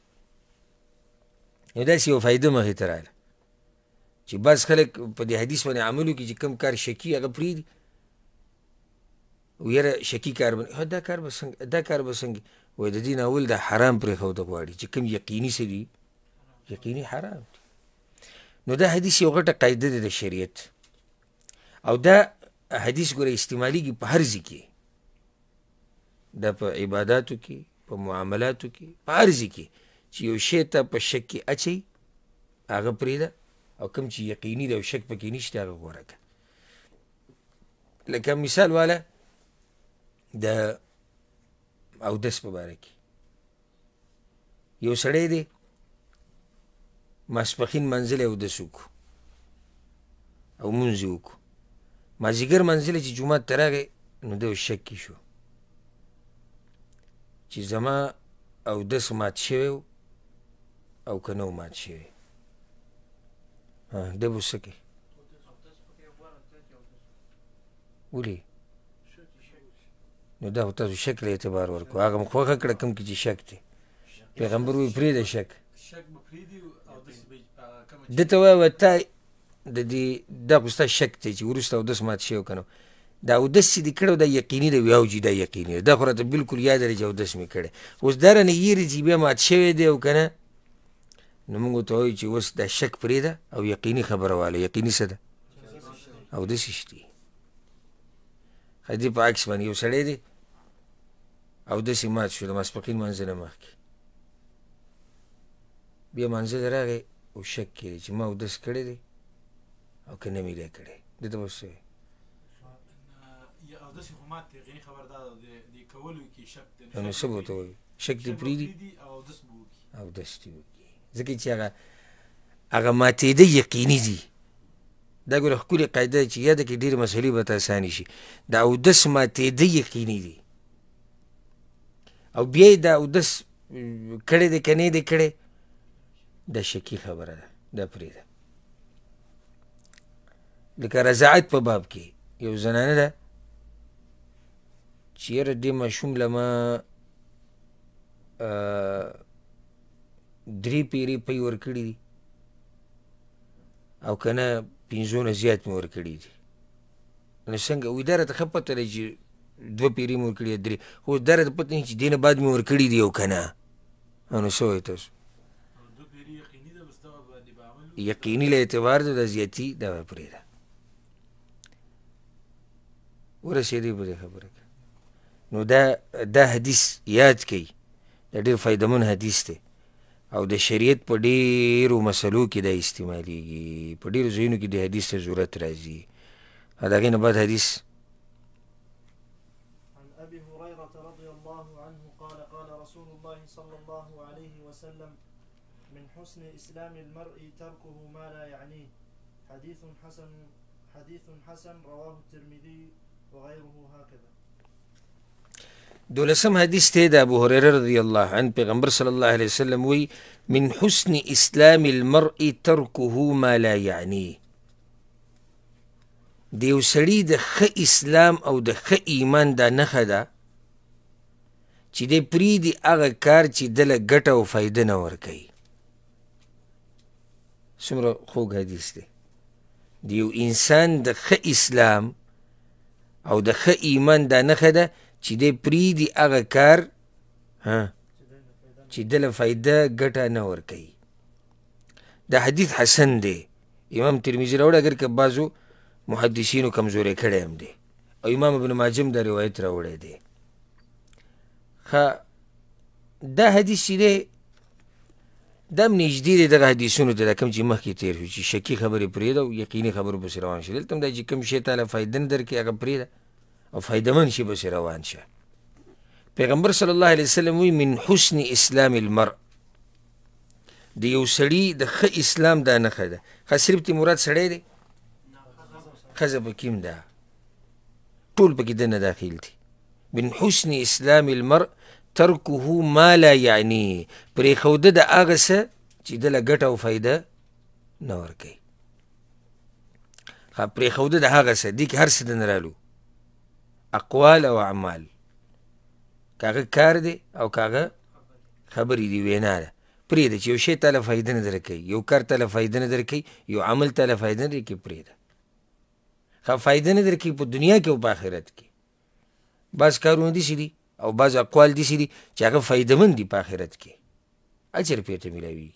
نو داسې یو فایده مخې ته راغله چې بعض خلک په دې حدیث باندې عملو کې چې کم کار شکی هغه پرېږدي و یاره شکی کار باندې دا کار به څنګه دا کار به څنګه وایي د دې نه اول دا حرام پرېښوده غواړي چې کوم یقیني څه دي یقیني حرام دي نو دا حدیث یو غټه قاعده ده د شریعت او دا حدیث ګوره استعمالیږي په هر ځای کې دا په عباداتو کې په معاملاتو کې په هر ځای کې چې یو شی ته په شک کې اچي هغه پرېږده او کوم چې یقیني دی او شک پکې نشته هغه غوره کړه لکه مثال واله د اودس په باره کې یو سړی دی ماسپخین منزل او د سوکو او مونږ وکړو مازیګر منزل چې جمعه ته راغی نو دی شکی شو چې زما او دس مات شوی او که نو مات شوی ده به څه کوي ولې نو دا خو تاسو شک له اعتبار ورکړو هغه مو خوښه کړه کوم کې چې شک دی پیغمبر وایي پرېږده شک د ته وایه تا د دې دا خو ستا شک دی چې وروسته اودس مات شوی که دا اودس چې دې کړی دا یقیني دی ویاو جي دا یقیني دی دا خو راته بالکل یاد دی چې اودس مې کړی اوس درنه یېرې چې بیا مات شوی دی او که نه نو موږ ورته وایو چې اوس دا شک پرېږده او یقیني خبره واله یقیني څه ده اودس یې شته دې په عکس باندې یو سړی دی اودس یې مات شو د ماسپقین منځ نه مخکې بیا منځ ته راغی او شک کې چې ما اودس کړی دی او که نه مې دی کړی دې ته اوس شوی او داسې خو ما ته غني خبر دا د کولو کې شک دی نو څه به ورته وایي شک دې پرېږدي اودس به وکړي اودس دې وکړي ځکه چې هغه هغه ماتېده یقیني دي دا ګوره ښکلې قاعده چې یاده کې ډېرې مسلې به ته اسانې شي د اودس ماتېده یقیني دي او بیا یې د اودس کړی دی که نه دی کړی د شکی خبره ده د پریده لکه رضاعت په باب کې یو زنانه ده چې یاره دې ماشوم له ما درې پیرې پی ورکړي دي او که نه پنځو نه زیات مې ورکړي دي نو څنګه وي دا راته ښه پته ده چې دوه پیرې مې ورکړي درې خو دا راته پته نه چې دې نه بعد مې ورکړي دي او که نه نو څه وایي تاسو یقیني له اعتبار د زیاتی دا پرې ده ورسېدې په خبره نو دا دا حدیث یاد کړئ دا ډېر فایدمن حدیث دی او د شریعت په ډېرو مسلو کې دا استعمالیږي په ډېرو ځایونو کې د حدیث ته ضرورت راځي او د هغې نه بعد حدیث حديث حسن حديث حسن رواه الترمذي وغيره هكذا دولسم حدیث ته د ابو هريره رضی الله عنه پیغمبر صلی الله علیه وسلم وی من حسن اسلام المرء تركه ما لا یعنی دیو سړی د خ اسلام او د خ ایمان دا نه خدا چې دې پری دی هغه کار چې دله ګټه او فائدنه ورکړي څومره خوږ حدیث دی د یو انسان د ښه اسلام او د ښه ایمان دا نښه ده چې دی پرېږدي هغه کار چې د له فایده ګټه نه ورکوي دا حدیث حسن دی امام ترمیزي راوړی اګر که بعضو محدثینو کمزورې کړی هم دی او امام ابن ماجم دا روایت راوړی دی ښه دا حدیث چې دی دم نږدې دی دغه حدیثونو ته دا کوم چې مخکې تېر شو چې شکي خبرې پرېږده او یقیني خبرو پسې روان شي دلته هم دا چې کوم شی تاله فایده نه درکړي هغه پرېږده او فایده مند شي پسې روان شه پیغمبر صلی الله علیه وسلم وی من حسن اسلام المرء د یو سړي د ښه اسلام دا نښه ده ښه صرف تی مراد سړی دی ښځه پکې هم ده ټول پکې دنه داخل دي من حسن اسلام المرء ترکه ما لا یعنی پرې خوده د هغه څه چې د لګټه او فایده نه ورکي خا پرې خوده د هغه څه دي هر څه نه رالو اقوال او اعمال کاغه کار دی او کاغه خبرې دی وینا ده پرې ده چې یو شی ته فایده نه درکې یو کار ته فایده نه درکې یو عمل ته فایده نه درکې پرې ده خا فایده نه درکې په دنیا کې او په آخرت کې بس کارونه دي سړي او بعض اقوال دي دي چې هغه فایدمن دي په آخرت کې اجر پیته ملاوي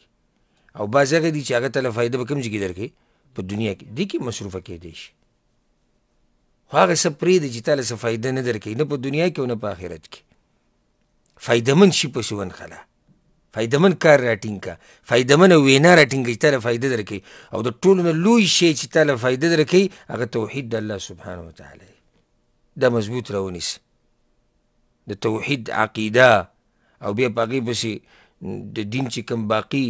او بعض هغه دي چې هغه ته فایده به کم ځای کې درکې په دنیا کې دي کې مصروفه کېدی شي خو هغه څه پرېږدي چې تا له څه فایده نه درکوي نه په دنیا کې او نه په آخرت کې فایدمن شي په شون خلا فایدمن کار راټینګ کا فایدمن وینا راټینګ چې تا له فایده درکوي او د ټولو نه لوی شی چې تا له فایده درکوي هغه توحید د الله سبحانه وتعالی دا مضبوط راونیسي د توحید عقیده او بیا په هغې پسې د دین چې کوم باقي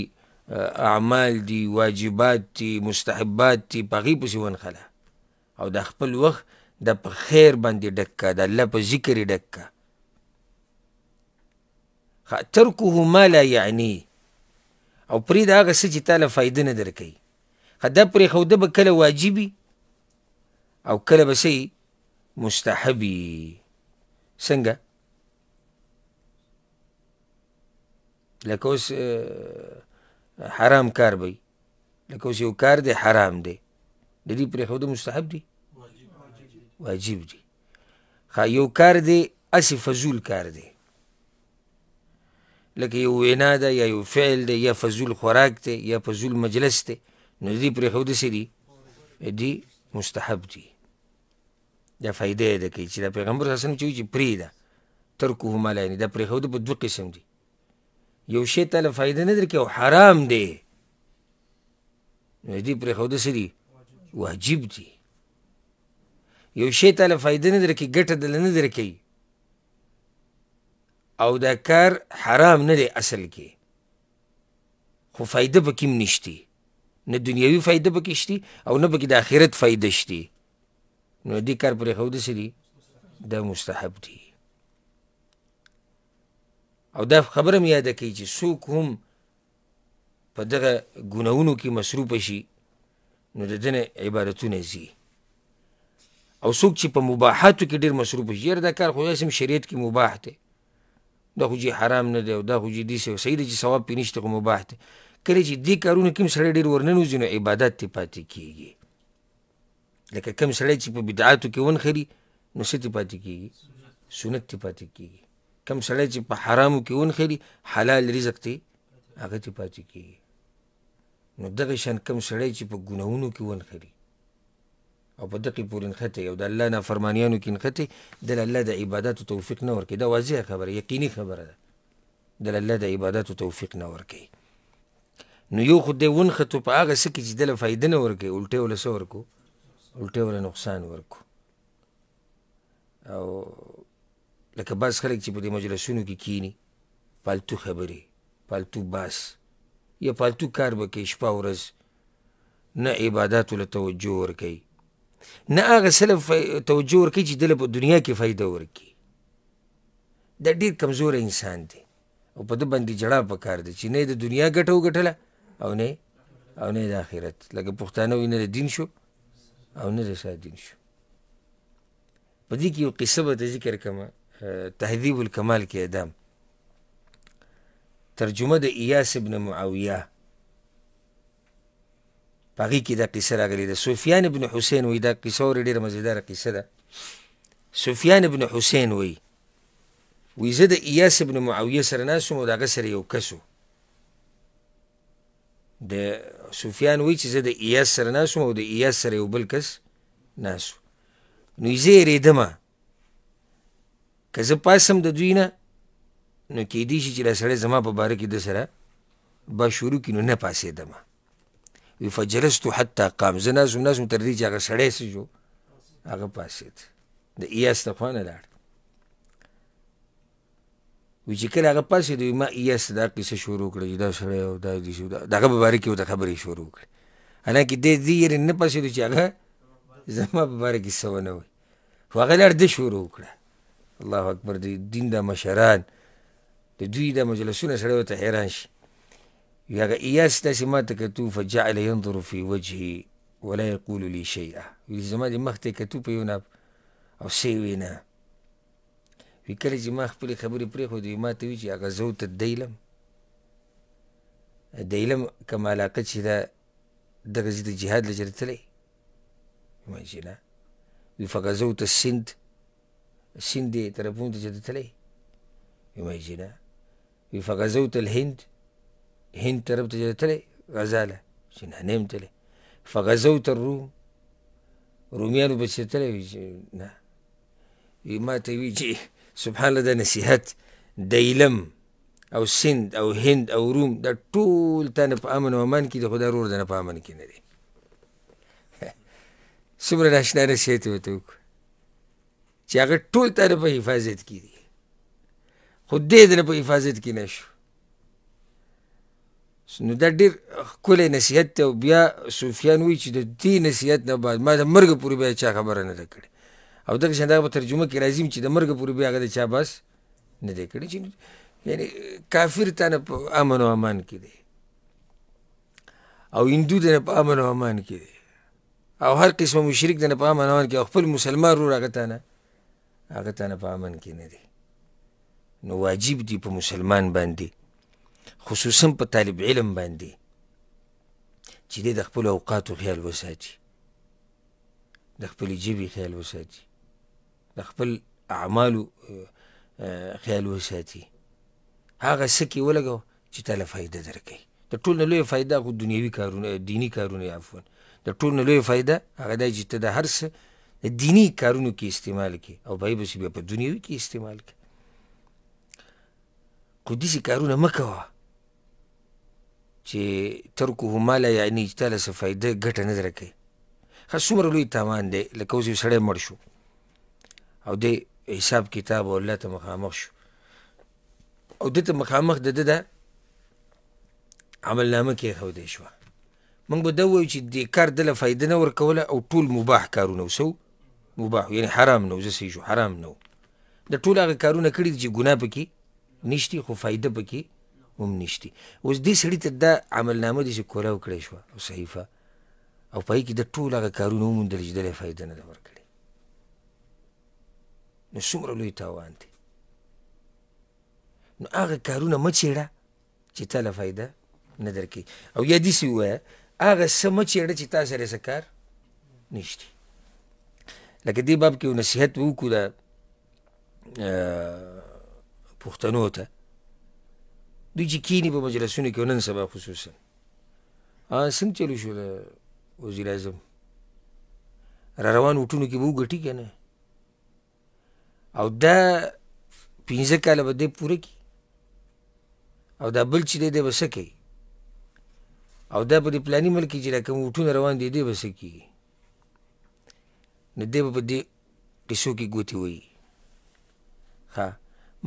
اعمال دي واجبات دي مستحبات دي په هغې پسې ونښله او د خپل وخت د په خیر باندې ډک کا د الله په ذکر یې ډک کا ترکه ما لا یعنی او پرېږده هغه څه چې تا له فایده نه درکوي ښه دا پرېښوده به کله واجبي او کله به مستحبي څنګه لکه اوس حرام کار بی لکه اوس یو کار دی حرام دی د دې پرېښوده مستحب دی واجب دی ښه یو کار دی هسې فضول کار دی لکه یو وینا ده یا یو فعل دی یا فضول خوراک دی یا فضول مجلس دی نو د دې پرېښوده څه دي دي مستحب دي دا فایده یې ده کوي چې د پیغمبر صلی الله علیه وسلم چې پرېږده ترکه ما لا یعنې دا پرېښوده په دوه قسم دي یو شی ته فائدہ نه درکې او حرام دی نو دې پرې خو د سری واجب دی یو شی ته فائدہ نه درکې ګټه دل نه درکې او دا کار حرام نه دی اصل کې خو فائدہ پکې نشتی نه دنیوي فائدہ پکې شتی او نه پکې د آخرت فائدہ شتی نو دې کار پرې خو د سری دا مستحب دی او دا خبره مې یاد کړي چې څوک هم په دغه ګناونو کې مصروف شي نو د دې عبارتونه زی او څوک چې په مباحاتو کې ډیر مصروف شي دا کار خو یې سم شریعت کې مباح دی دا خو جی حرام نه دی او دا خو جی دی سه سید چې ثواب پینشته خو مباح دی کله چې دې کارونه کوم سره ډیر ورننو ځینو عبادت ته پاتې کیږي لکه کوم سره چې په بدعاتو کې ونخري نو ستې پاتې کیږي سنت ته پاتې کیږي کم سړی چې په حرامو کې ونخري حلال رزق ته هغه ته پاتې کیږي نو دغه شان کم سړی چې په ګناهونو کې ونخري او په دقې پورې نښتی او د الله نافرمانیانو کې نښتی د الله د عباداتو توفیق نه ورکوي دا واضحه خبره یقیني خبره ده د الله د عباداتو توفیق نه ورکوي نو یو خو دی ونښتو په هغه څه کې چې دله فایده نه ورکوي الټې وله څه ورکو الټې وله نقصان ورکو او لکه بعض خلک چې په دې مجلسونو کې کی کینی پالتو خبرې پالتو باس یا پالتو کار به کوي شپه ورځ نه عباداتو له توجه ورکوي نه هغه سلف توجه ورکوي چې دله په دنیا کې فایده ورکړي دا ډیر کمزوره انسان دی او په ده باندې جړا پکار دی چې نه د دنیا ګټه وګټله او نه او نه د آخرت لکه پښتانه وي نه د دین شو او نه د سادین شو په دې کې یو قصه به ته ذکر کړم تهذیب الکمال کې ده ترجمه د ایاس ابن معاویه پاغي کې دا قصه راغلي ده سفیان ابن حسین وی دا قصه ور ډیره مزیدار قصه ده سفیان ابن حسین وی وی زه د ایاس ابن معاویه سره ناسوم او دغه سره یو کسو د سفیان وی چې زه د ایاس سره ناسوم او د ایاس سره یو بل کس ناسو نو یې زه یېرېدمه که زه پاسم د دوی نه نو کیدی شي چې دا سړی زما په باره کې د سره با شروع کړي نو نه پاسېدم وي فجلستو حتی قام زه ناست وم ناست وم تر دې چې هغه سړی څه شو هغه پاسېد د ایاس د خوا نه لاړ وي چې کله هغه پاسېد وي ما ایاس دا کیسه شروع کړه چې دا سړی او دا دې شو د هغه په باره کې ورته خبرې شروع کړې حالانکه دې دې یېرې نه پاسېدو چې هغه زما په باره کې څه ونه وي خو هغه لاړ ده شروع کړه الله اکبر د دین د مشران د دوی د مجلسونه سره ته حیران شي یاګه ایاس داسې ماته کتو فجعل ينظر في وجهي ولا يقول لي شيئا ویل زما د مخ ته کتو په یو نب او څه یې ونه وی کله چې ما خپلې خبرې پرېښودې ما ته وی چې هغه زه ورته دیلم دیلم کومه علاقه چې ده دغه زه د جهاد له جره تللی ما چې نه وی فقه زه ورته سند السندي ترى بونت جدت لي يميجنا فغزوت الهند هند ترى جدت لي غزالة شنها نمت لي فغزوت الروم روميانو بشت لي ما تيجي سبحان الله ده نصيحت دیلم او سند او هند او روم دا ټول تانه په امن او امان کې د خدای رور دنه په امن کې نه دی څومره ناشنا نصیحت یې ورته وکړو چې هغه ټول تانه په حفاظت کې دي خو دې دنه په حفاظت کې نه شو نو دا ډېر ښکلی نصیحت دی او بیا صوفیان وایي چې د دې نصیحت نه بعد ما د مرګ پورې بیا چا خبره نه ده کړې او دغه شان دغه په ترجمه کې راځي چې د مرګ پورې بیا هغه د چا بس نه دی کړی چې یعنی کافر تانه په امن او امان کې دی او هندو دنه په امن او امان کې دی او هر قسمه مشرک دنه په امن او امان کې خپل مسلمان رو راغتانه هغه تنه په امن کې نه دي نو واجب دي په مسلمان باندې خصوصا په طالب علم باندې چې د خپل اوقاتو خیال وساتي د خپل جیبي خیال وساتي د خپل اعمالو خیال وساتي هغه سکی ولګو چې تله فایده درکوي د ټول نه لوی فایده خو دنیوي کارونه دینی کارونه عفوا د ټول نه لوی فایده هغه دی چې ته د هر څه دینی کارونو کې استعمال کی او بای بسی بیا په دنیوي کې استعمال کی قدسی کارونه مکوه چې ترکه ما لا یعنی چې تاسو فائدې ګټه نه درکې خصومره لوی تاوان دی لکه اوس یو سړی مړ شو او د حساب کتاب او الله ته مخامخ شو او د ته مخامخ د ده عمل نامه کې خو دی شو موږ به دا وایو چې دې کار د فائدې نه ورکوله او ټول مباح کارونه وسو مباح یعنی حرام نه زه شو حرام نه د ټول هغه کارونه کړی چې ګناه پکې نشتی خو فایده پکې هم نشتی اوس دې سړی ته دا عمل نامه دې چې کولاو کړی شو او صحیفه او پای کې د ټول هغه کارونه وموندل چې دلې فایده نه ده ورکړې نو څومره لوی تاوان دی نو هغه کارونه مه چېړه چې تا له فایده نه درکوي او یا داسې ووایه هغه څه مه چېړه چې تا سره څه کار نشتی لکه دې باب کې نصیحت وکړو د پښتنو ته دوی چې کینی په مجلسونو کې نن سبا خصوصا څنګه چلو شو د وزیر اعظم را روان وټونو کې به وګټي که نه او دا پنځه کاله به دی پوره کړي او دا بل چې دی دی به څه کوي او دا په دې پلاني ملک کې چې دا کوم وټونه روان دي دی به څه کېږي نو دی به په دې ریسو کې ګوتې وهي ښه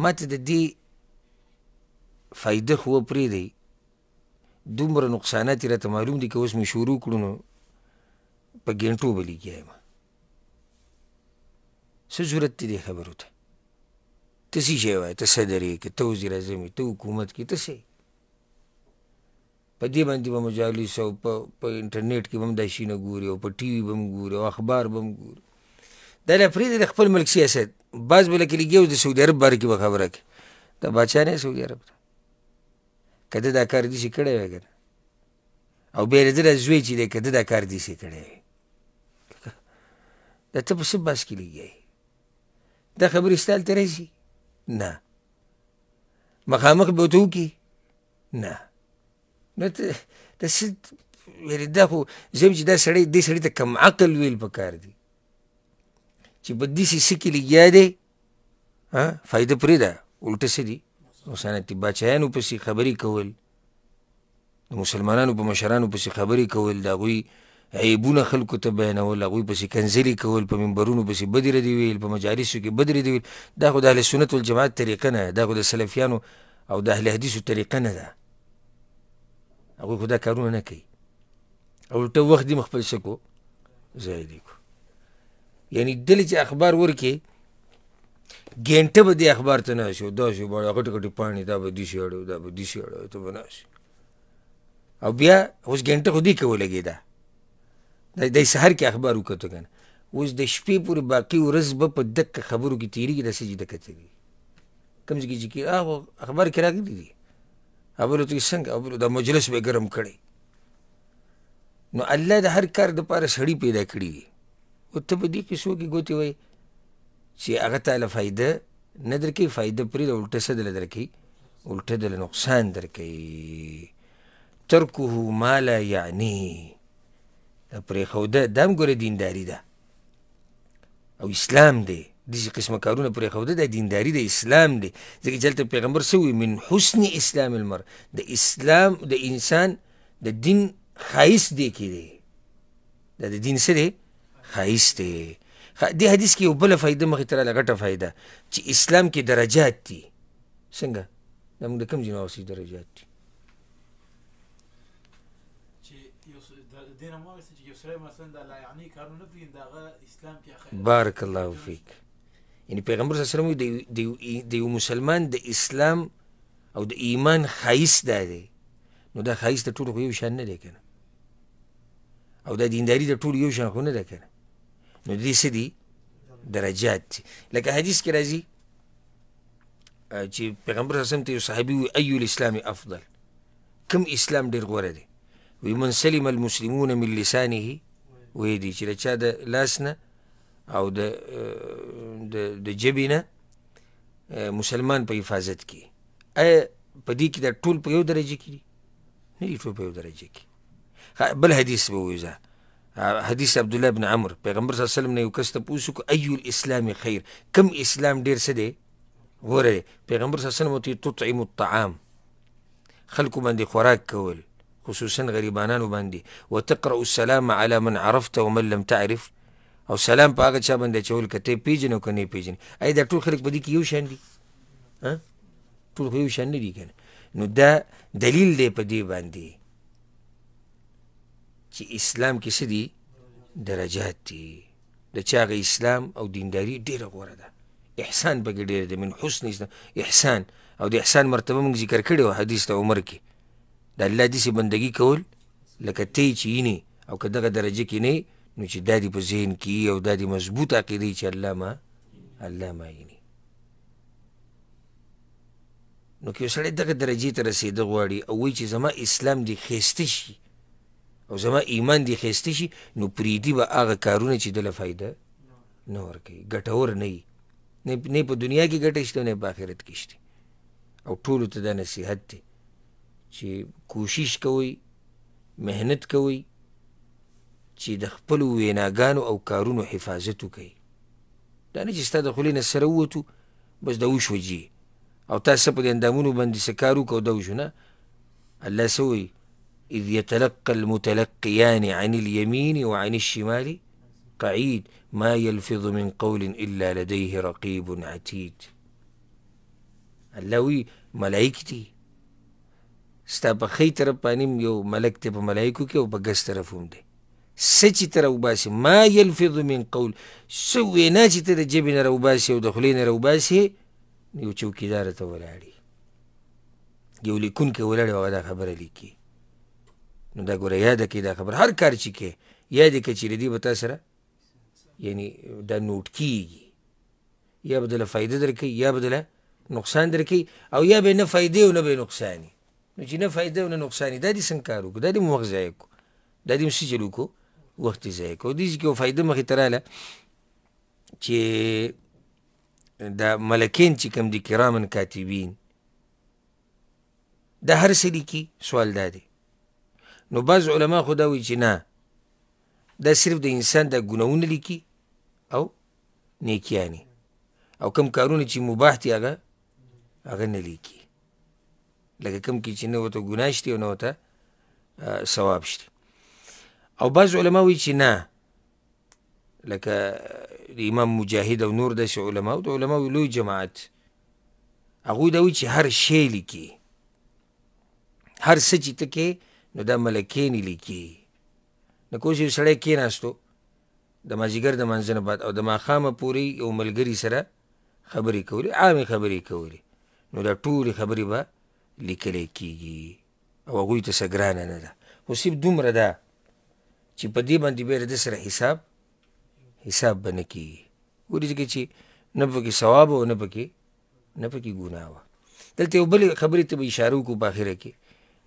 ماته د دې فایده خو پرېږدئ دومره نقصانات یې راته معلوم دي که اوس مې شروع کړو نو په ګینټو به لګیا یم څه ضرورت دی دې خبرو ته ته څه شی وایې ته صدر یې که ته وزیر اعظم یې ته حکومت کې ته څه په دې باندې به مجالس او په په انټرنیټ کې به دا شي نه ګوري او په ټي وي به ګوري او اخبار به ګوري دا له فرید د خپل ملک سیاست بعض بل کې لګیو د سعودي عرب بار کې به خبره کې دا بچا نه سعودي عرب کده دا کار دي شي کړي وګر او به لري د زوی چې کده دا کار دي شي کړي دا ته په څه بس کې لګي دا خبرې ستال ترې شي نه مخامخ به تو کې نه نو ته د یعنې دا خو زم چې دا سړی دې سړي ته کم عقل ویل پکار دی چې په داسې څه کې لګیا دی فایده پرېږده الټه څه دي اوسانتي باچایانو پسې خبرې کول د مسلمانانو په مشرانو پسې خبرې کول د هغوی عیبونه خلکو ته بیانول هغوی پسې کنځلې کول په منبرونو پسې بد ردي ویل په مجالسو کې بد ردي ویل دا خو د اهل سنت والجماعت طریقه نه ده دا خو د سلفیانو او د اهل حدیثو طریقه نه ده هغوی خو دا کارونه نه کوي او ته وخت دې مخ خپل څه کو ضایع دي کو یعنې دلې چې اخبار ورکې ګینټه به دې اخبار ته نه شو دا شو بړه غټ غټ پانی دا به دې شي اړو دا به دې شي اړو ته به نه شي او بیا اوس ګینټه خو دې کې ولګېده دا د سحر کې اخبار وکړو کنه اوس د شپې پورې باقي ورځ به په دک خبرو کې تیریږي داسې چې دکه تیریږي کوم ځای کې چې اخبار کې راغلي دي ابرو ته څنګه ابرو د مجلس به ګرم کړي نو الله د هر کار د پاره سړی پیدا کړی دی او ته په دې کیسو کې ګوتې وای چې هغه تعالی فایده نه درکې فایده پرې د الټه څه دل درکې الټه دل نقصان درکې ترکه ما لا یعنی دا پرې خو ده دام ګوره دینداری ده دا. او اسلام دی د چې قسم کارونه پرې خوده د دینداری د اسلام دی ځکه چې پیغمبر سوی من حسن اسلام المر د اسلام د انسان د دین خایس دی کې دی د دین سره خایس دی دې حدیث کې یو بل فائدہ مخې ته لګټه فائدہ چې اسلام کې درجات دي څنګه موږ د کوم جنو اوسې درجات دي دینه مو چې یو سره مثلا د لا یعنی کارونه نه پرې دغه اسلام کې اخر بارک الله فیک یعنی پیغمبر صلی الله علیه وسلم د یو مسلمان د اسلام او د ایمان خیس ده دی نو دا خیس د ټولو یو شان نه دی کنه او د دینداری د ټولو یو شان خو نه ده کنه نو دې څه دي درجات لکه حدیث کې راځي چې پیغمبر صلی الله علیه وسلم ته یو صحابي وي اي الاسلام افضل کم اسلام ډیر غوره دی وي من سلم المسلمون من لسانه وې دي چې چا د لاسنه او د د د جبینه مسلمان په حفاظت کې اي په دې کې د ټول په یو درجه کې نه دي ټول په یو درجه کې بل حدیث به وځه حدیث عبد الله بن عمر پیغمبر صلی الله علیه وسلم نه یو کس ته پوښتنه کو ايو الاسلام خیر کم اسلام ډیر څه دی غوره پیغمبر صلی الله علیه وسلم ته تطعم الطعام خلکو باندې خوراک کول خصوصا غریبانانو باندې وتقرا السلام على من عرفت ومن لم تعرف او سلام په هغه چا باندې چول کته پیژنو کني پیژن اې دا ټول خلک په دې کې یو شان دي ها ټول خو یو شان نه دي کنه نو دا دلیل دی په دې باندې چې اسلام کې څه دي درجات دي د چا اسلام او دینداری ډیره غوره ده احسان به ډیر دی من حسن احسان او د احسان مرتبه موږ ذکر کړی او حدیث ته عمر کې د الله دې بندگی کول لکه تی چینی او کدهغه درجه کې نه نو چې دا دې په ذهن کې او دا دې مضبوط عقیده چې الله ما الله ما یعنی نو که یو سړی دغه درجې ته رسېده غواړي او وایي چې زما اسلام دې ښایسته شي او زما ایمان دې ښایسته شي نو پریږدي به هغه کارونه چې دله فایده نه ورکوي ګټور نه وي نه په دنیا کې ګټه شته نه په آخرت کې شته او ټولو ته دا نصیحت دی چې کوشش کوئ محنت کوئ چې د خپل ویناګانو او کارونو حفاظت وکړي دا نه چې ستا د خولې نه سره ووتو بس د وش وجي او تا څه په دې اندامونو باندې څه کار وکړو د وشو نه الله څه وایي اذ يتلقى المتلقيان عن اليمين وعن الشمال قعيد ما يلفظ من قول الا لديه رقيب عتيد الله وی ملائک دي ستا په ښۍ طرف باندې یو ملک دی په ملایکو کې او په ګس طرف هم دی سچې ته راوباسي ما یلفظ من قول څه وینا چې ته د ژبې نه راوباسي او د خولې نه راوباسي یو چوکیدار ته ولاړي یو لیکونکی ولاړی هغه دا خبره لیکي نو دا ګوره یاده کې دا خبره هر کار چې کې یادې که چېرې دي به تا سره یعنی دا نوټ کیږي یا به دله فایده درکوي یا به دله نقصان درکوي او یا به نه فایدې او نه به نقصاني نو چې نه فایده او نه نقصاني دا دې څنګه کار وکړو دا دې مو وخت ضایع کړو دا دې مو څه چل وکړو وخت ځای کو دي چې فائدہ مخې تراله چې دا ملکین چې کوم دي کرامن کاتبین د هر سړي کې سوال دا دی نو بعض علما خو دا وایي چې نه دا صرف د انسان د ګناونه لیکي او نیکیانی او کم کارونه چې مباح دي هغه هغه نه لیکي لکه کم کې چې نه وته ګناه شته او نه وته ثواب شته او بعض علما وایي چې نه لکه امام مجاهد او نور داسې علما او د علماو لوی جماعت هغوی دا وایي چې هر شی لیکي هر څه چې ته کې نو دا ملکینې لیکي نو که اوس یو سړی کېناستو د مازدیګر د منځه نه بعد او د ماښامه پورې یو ملګري سره خبرې کولې عامې خبرې کولې نو دا ټولې خبرې به لیکلی کیږي او هغوی ته څه ګرانه نه ده خو صرف دومره ده چې په دې باندې به د سره حساب حساب بنه کی ورته کې چې نه پکې ثواب او نه پکې نه پکې ګناه و دلته یو بل خبرې ته اشاره کو په اخره کې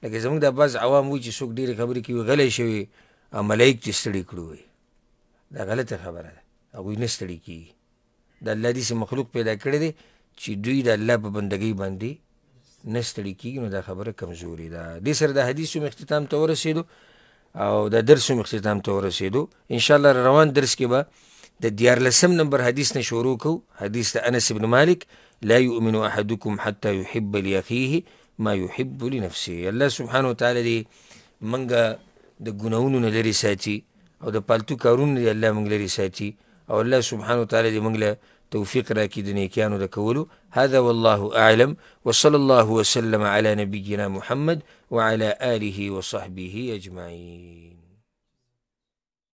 لکه زمونږ د بعض عوام وي چې څوک ډېرې خبرې کوي غلی شوي او ملایک چې ستړي کړو وي دا غلطه خبره ده هغوی نه ستړي کېږي د الله داسې مخلوق پیدا کړی دی چې دوی د الله په بندګۍ باندې نه ستړي کېږي نو دا خبره کمزوري ده دې سره د حدیثو اختتام ته ورسېدو او د درس هم اختتام ته ورسېدو ان شاء الله روان درس کې به د دیارلسم نمبر حدیث نه شروع کو حدیث د انس بن مالک لا يؤمن احدكم حتى يحب لاخيه ما يحب لنفسه الله سبحانه وتعالى دې منګه د ګناونو نه لري ساتي او د پالتو کارونو دې الله موږ لري ساتي او الله سبحانه وتعالى دې موږ توفيق راكدني كانوا دكولو هذا والله أعلم وصلى الله وسلم على نبينا محمد وعلى آله وصحبه أجمعين